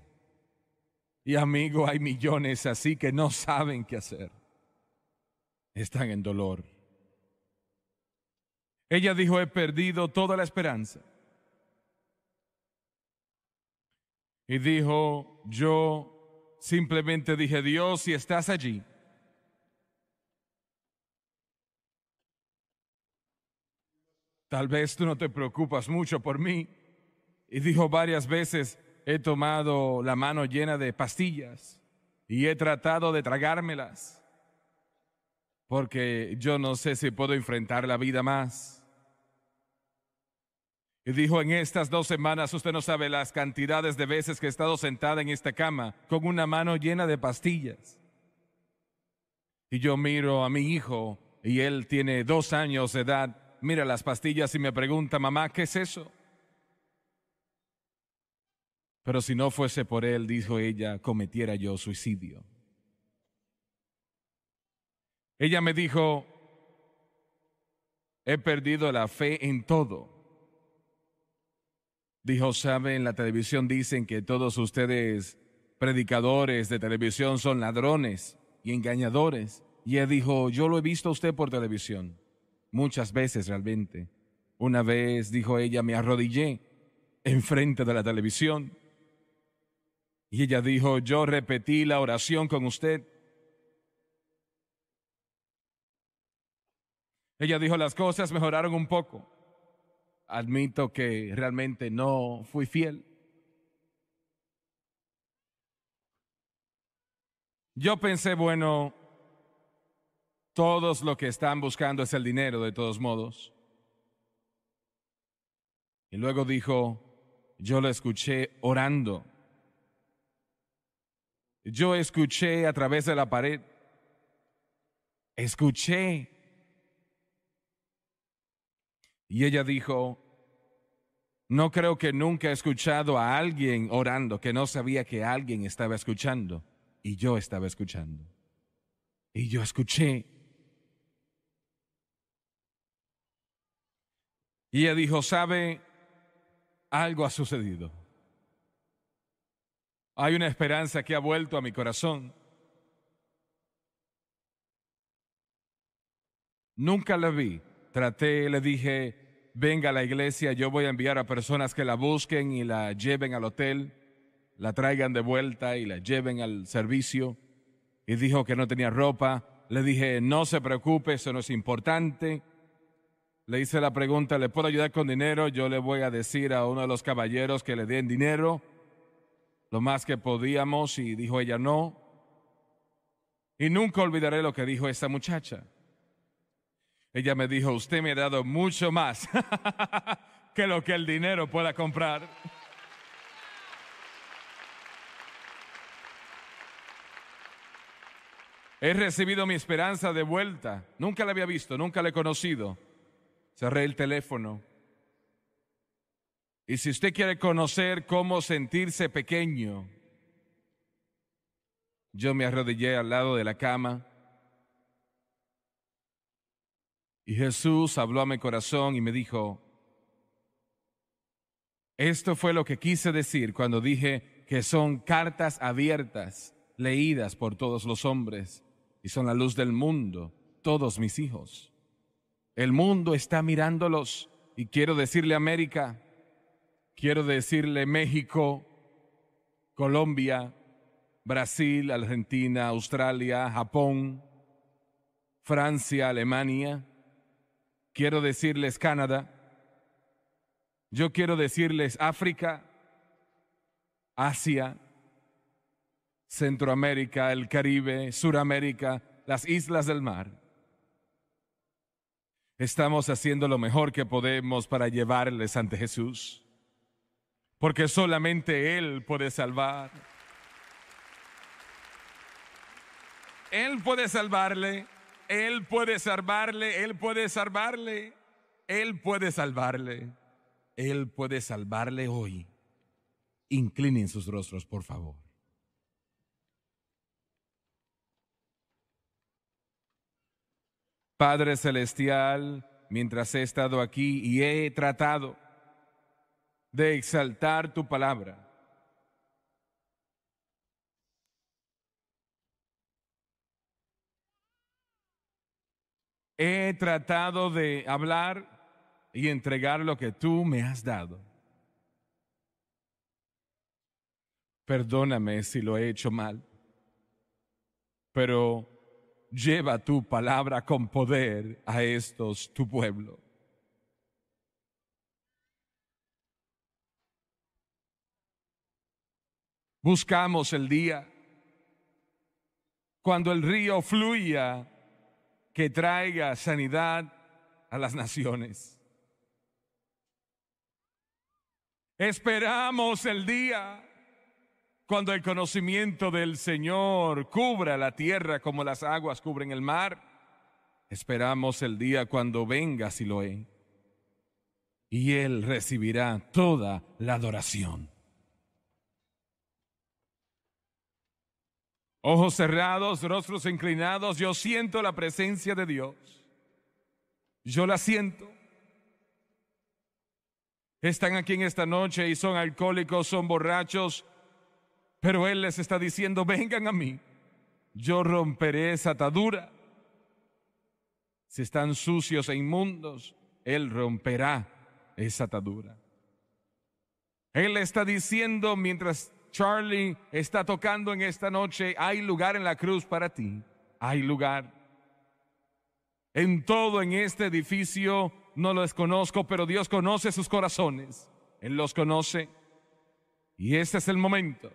Y amigo, hay millones así que no saben qué hacer. Están en dolor. Ella dijo, he perdido toda la esperanza. Y dijo, yo simplemente dije, Dios, si estás allí, tal vez tú no te preocupas mucho por mí. Y dijo varias veces, he tomado la mano llena de pastillas y he tratado de tragármelas, porque yo no sé si puedo enfrentar la vida más. Y dijo, en estas dos semanas usted no sabe las cantidades de veces que he estado sentada en esta cama con una mano llena de pastillas. Y yo miro a mi hijo y él tiene dos años de edad, mira las pastillas y me pregunta, mamá, ¿qué es eso? Pero si no fuese por él, dijo ella, cometiera yo suicidio. Ella me dijo, he perdido la fe en todo. Dijo sabe en la televisión, dicen que todos ustedes, predicadores de televisión, son ladrones y engañadores. Y ella dijo, yo lo he visto a usted por televisión, muchas veces realmente. Una vez, dijo ella, me arrodillé enfrente de la televisión. Y ella dijo, yo repetí la oración con usted. Ella dijo, las cosas mejoraron un poco admito que realmente no fui fiel. Yo pensé, bueno, todos lo que están buscando es el dinero de todos modos. Y luego dijo, yo lo escuché orando. Yo escuché a través de la pared. Escuché. Y ella dijo, no creo que nunca he escuchado a alguien orando que no sabía que alguien estaba escuchando y yo estaba escuchando. Y yo escuché. Y ella dijo, ¿sabe? Algo ha sucedido. Hay una esperanza que ha vuelto a mi corazón. Nunca la vi. Traté, le dije, venga a la iglesia, yo voy a enviar a personas que la busquen y la lleven al hotel, la traigan de vuelta y la lleven al servicio. Y dijo que no tenía ropa. Le dije, no se preocupe, eso no es importante. Le hice la pregunta, ¿le puedo ayudar con dinero? Yo le voy a decir a uno de los caballeros que le den dinero, lo más que podíamos, y dijo ella no. Y nunca olvidaré lo que dijo esa muchacha. Ella me dijo, usted me ha dado mucho más que lo que el dinero pueda comprar. He recibido mi esperanza de vuelta. Nunca la había visto, nunca la he conocido. Cerré el teléfono. Y si usted quiere conocer cómo sentirse pequeño, yo me arrodillé al lado de la cama Y Jesús habló a mi corazón y me dijo, esto fue lo que quise decir cuando dije que son cartas abiertas, leídas por todos los hombres, y son la luz del mundo, todos mis hijos. El mundo está mirándolos y quiero decirle América, quiero decirle México, Colombia, Brasil, Argentina, Australia, Japón, Francia, Alemania, Quiero decirles Canadá. Yo quiero decirles África, Asia, Centroamérica, el Caribe, Suramérica, las islas del mar. Estamos haciendo lo mejor que podemos para llevarles ante Jesús, porque solamente Él puede salvar. Él puede salvarle. Él puede salvarle, Él puede salvarle, Él puede salvarle, Él puede salvarle hoy. Inclinen sus rostros, por favor. Padre Celestial, mientras he estado aquí y he tratado de exaltar tu palabra, he tratado de hablar y entregar lo que tú me has dado. Perdóname si lo he hecho mal, pero lleva tu palabra con poder a estos, tu pueblo. Buscamos el día cuando el río fluya que traiga sanidad a las naciones. Esperamos el día cuando el conocimiento del Señor cubra la tierra como las aguas cubren el mar. Esperamos el día cuando venga Siloé y Él recibirá toda la adoración. Ojos cerrados, rostros inclinados, yo siento la presencia de Dios. Yo la siento. Están aquí en esta noche y son alcohólicos, son borrachos, pero Él les está diciendo, vengan a mí, yo romperé esa atadura. Si están sucios e inmundos, Él romperá esa atadura. Él está diciendo mientras Charlie está tocando en esta noche, hay lugar en la cruz para ti, hay lugar. En todo en este edificio no lo desconozco, pero Dios conoce sus corazones, Él los conoce. Y este es el momento.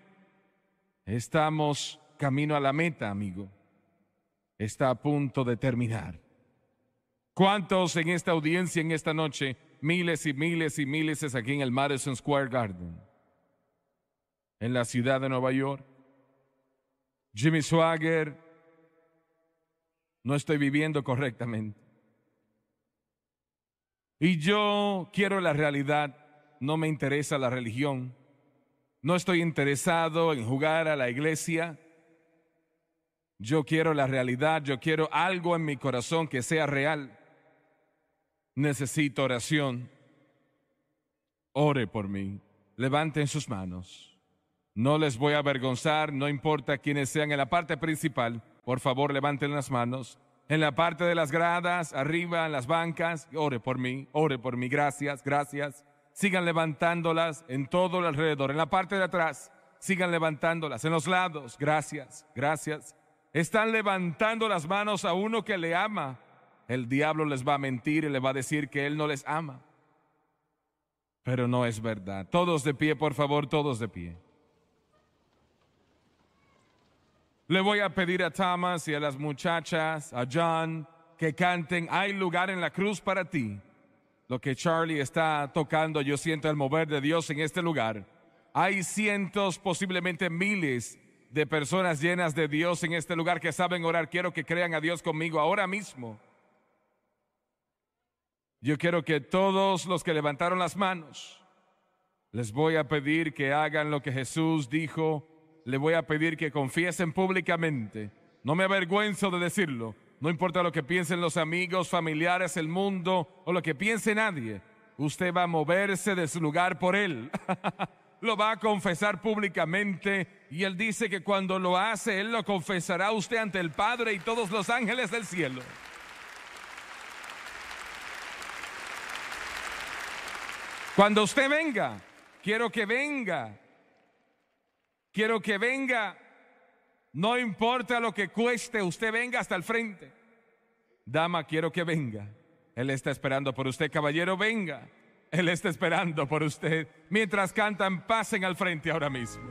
Estamos camino a la meta, amigo. Está a punto de terminar. ¿Cuántos en esta audiencia, en esta noche, miles y miles y miles es aquí en el Madison Square Garden? en la ciudad de Nueva York. Jimmy Swagger, no estoy viviendo correctamente. Y yo quiero la realidad, no me interesa la religión. No estoy interesado en jugar a la iglesia. Yo quiero la realidad, yo quiero algo en mi corazón que sea real. Necesito oración. Ore por mí. Levanten sus manos. No les voy a avergonzar, no importa quiénes sean en la parte principal. Por favor, levanten las manos. En la parte de las gradas, arriba, en las bancas, ore por mí, ore por mí, gracias, gracias. Sigan levantándolas en todo el alrededor. En la parte de atrás, sigan levantándolas. En los lados, gracias, gracias. Están levantando las manos a uno que le ama. El diablo les va a mentir y le va a decir que él no les ama. Pero no es verdad. Todos de pie, por favor, todos de pie. Le voy a pedir a Thomas y a las muchachas, a John, que canten Hay lugar en la cruz para ti. Lo que Charlie está tocando, yo siento el mover de Dios en este lugar. Hay cientos, posiblemente miles de personas llenas de Dios en este lugar que saben orar. Quiero que crean a Dios conmigo ahora mismo. Yo quiero que todos los que levantaron las manos, les voy a pedir que hagan lo que Jesús dijo le voy a pedir que confiesen públicamente. No me avergüenzo de decirlo. No importa lo que piensen los amigos, familiares, el mundo o lo que piense nadie. Usted va a moverse de su lugar por él. lo va a confesar públicamente y él dice que cuando lo hace, él lo confesará usted ante el Padre y todos los ángeles del cielo. Cuando usted venga, quiero que venga Quiero que venga, no importa lo que cueste, usted venga hasta el frente. Dama, quiero que venga. Él está esperando por usted, caballero, venga. Él está esperando por usted. Mientras cantan, pasen al frente ahora mismo.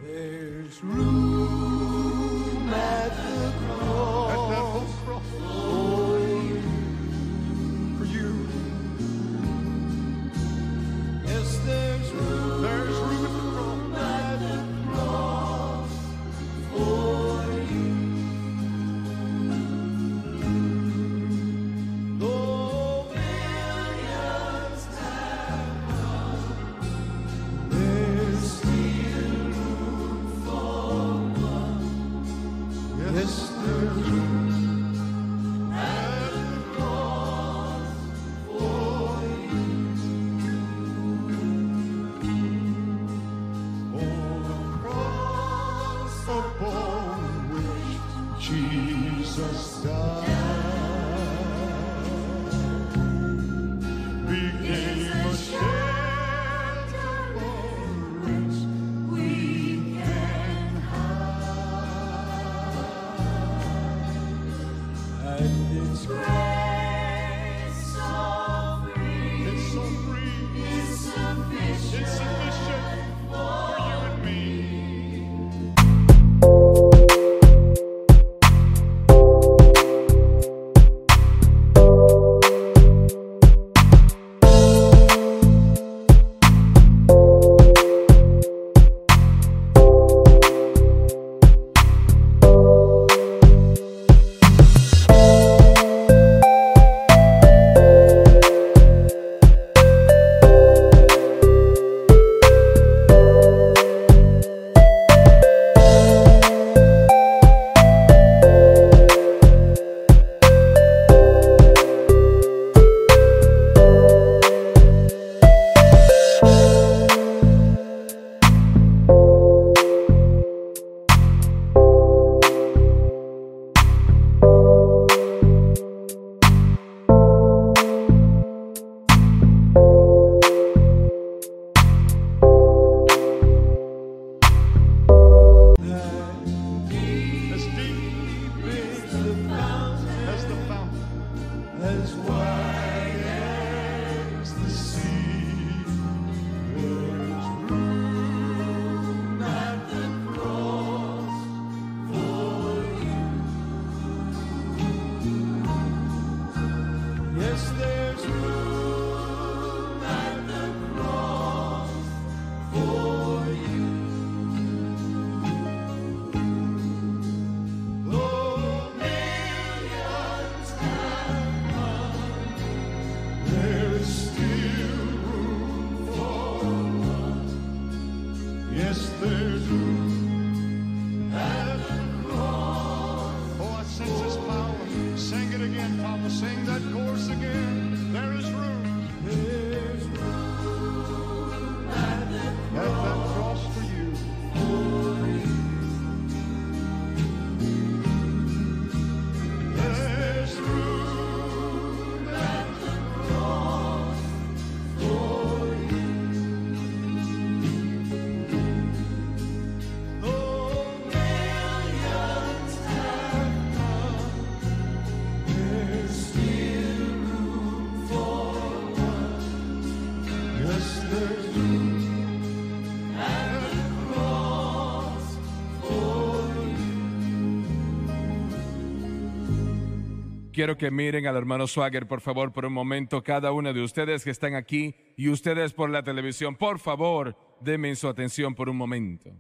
Quiero que miren al hermano Swagger, por favor, por un momento, cada uno de ustedes que están aquí y ustedes por la televisión, por favor, denme su atención por un momento.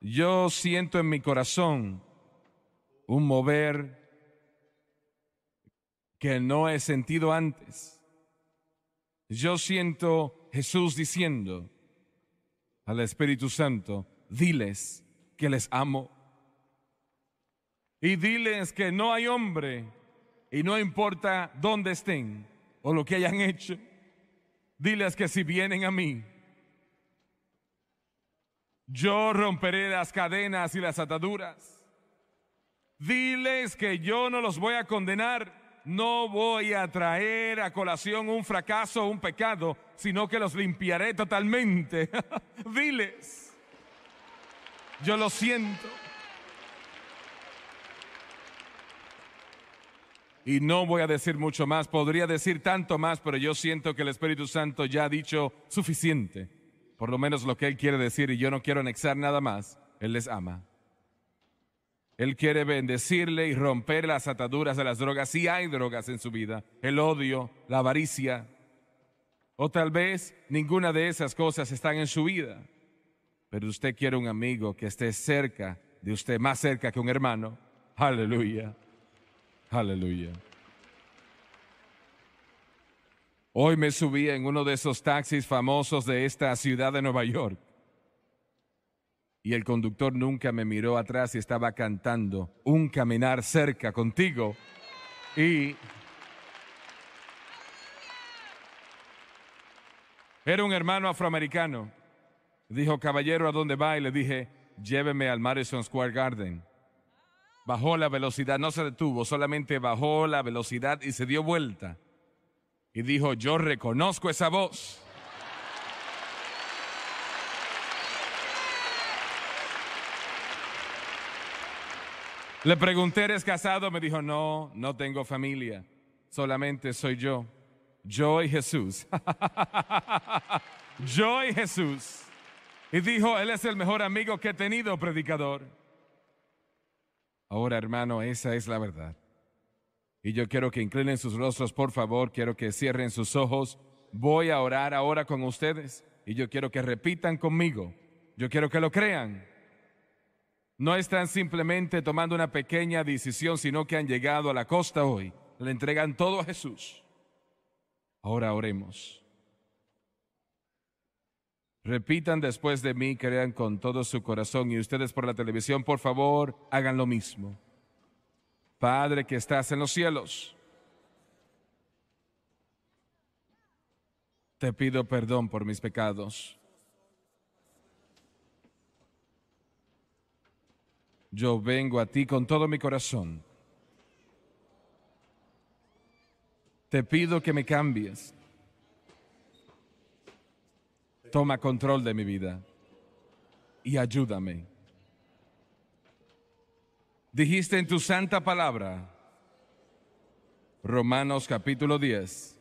Yo siento en mi corazón un mover que no he sentido antes. Yo siento Jesús diciendo al Espíritu Santo, diles que les amo y diles que no hay hombre y no importa dónde estén o lo que hayan hecho, diles que si vienen a mí, yo romperé las cadenas y las ataduras. Diles que yo no los voy a condenar, no voy a traer a colación un fracaso o un pecado, sino que los limpiaré totalmente. diles, yo lo siento. y no voy a decir mucho más. Podría decir tanto más, pero yo siento que el Espíritu Santo ya ha dicho suficiente, por lo menos lo que Él quiere decir y yo no quiero anexar nada más. Él les ama. Él quiere bendecirle y romper las ataduras de las drogas. Si hay drogas en su vida, el odio, la avaricia, o tal vez ninguna de esas cosas están en su vida. Pero usted quiere un amigo que esté cerca de usted, más cerca que un hermano. Aleluya. Aleluya. Hoy me subí en uno de esos taxis famosos de esta ciudad de Nueva York. Y el conductor nunca me miró atrás y estaba cantando Un caminar cerca contigo. Y era un hermano afroamericano. Dijo, caballero, ¿a dónde va? Y le dije, lléveme al Madison Square Garden bajó la velocidad, no se detuvo, solamente bajó la velocidad y se dio vuelta. Y dijo, yo reconozco esa voz. Le pregunté, ¿eres casado? Me dijo, no, no tengo familia, solamente soy yo. Yo y Jesús. yo y Jesús. Y dijo, Él es el mejor amigo que he tenido, predicador. Ahora, hermano, esa es la verdad. Y yo quiero que inclinen sus rostros, por favor, quiero que cierren sus ojos. Voy a orar ahora con ustedes y yo quiero que repitan conmigo. Yo quiero que lo crean. No están simplemente tomando una pequeña decisión, sino que han llegado a la costa hoy. Le entregan todo a Jesús. Ahora oremos. Repitan después de mí, crean con todo su corazón y ustedes por la televisión, por favor, hagan lo mismo. Padre que estás en los cielos, te pido perdón por mis pecados. Yo vengo a ti con todo mi corazón. Te pido que me cambies Toma control de mi vida y ayúdame. Dijiste en tu santa palabra, Romanos capítulo 10,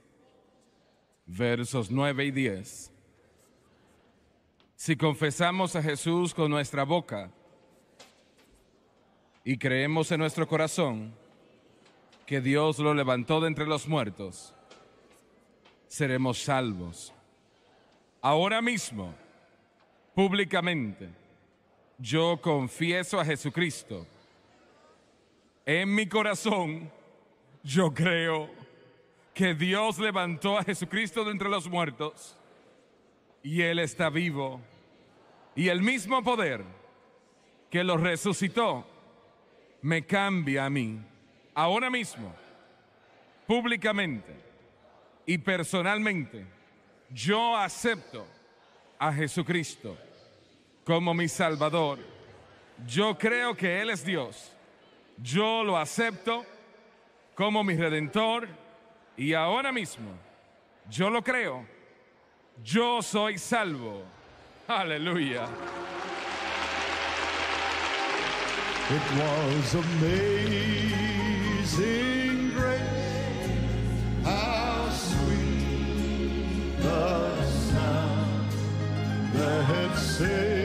versos 9 y 10. Si confesamos a Jesús con nuestra boca y creemos en nuestro corazón que Dios lo levantó de entre los muertos, seremos salvos ahora mismo, públicamente, yo confieso a Jesucristo. En mi corazón, yo creo que Dios levantó a Jesucristo de entre los muertos y Él está vivo. Y el mismo poder que lo resucitó me cambia a mí, ahora mismo, públicamente y personalmente yo acepto a Jesucristo como mi Salvador. Yo creo que Él es Dios. Yo lo acepto como mi redentor y ahora mismo yo lo creo. Yo soy salvo. Aleluya. It was amazing. say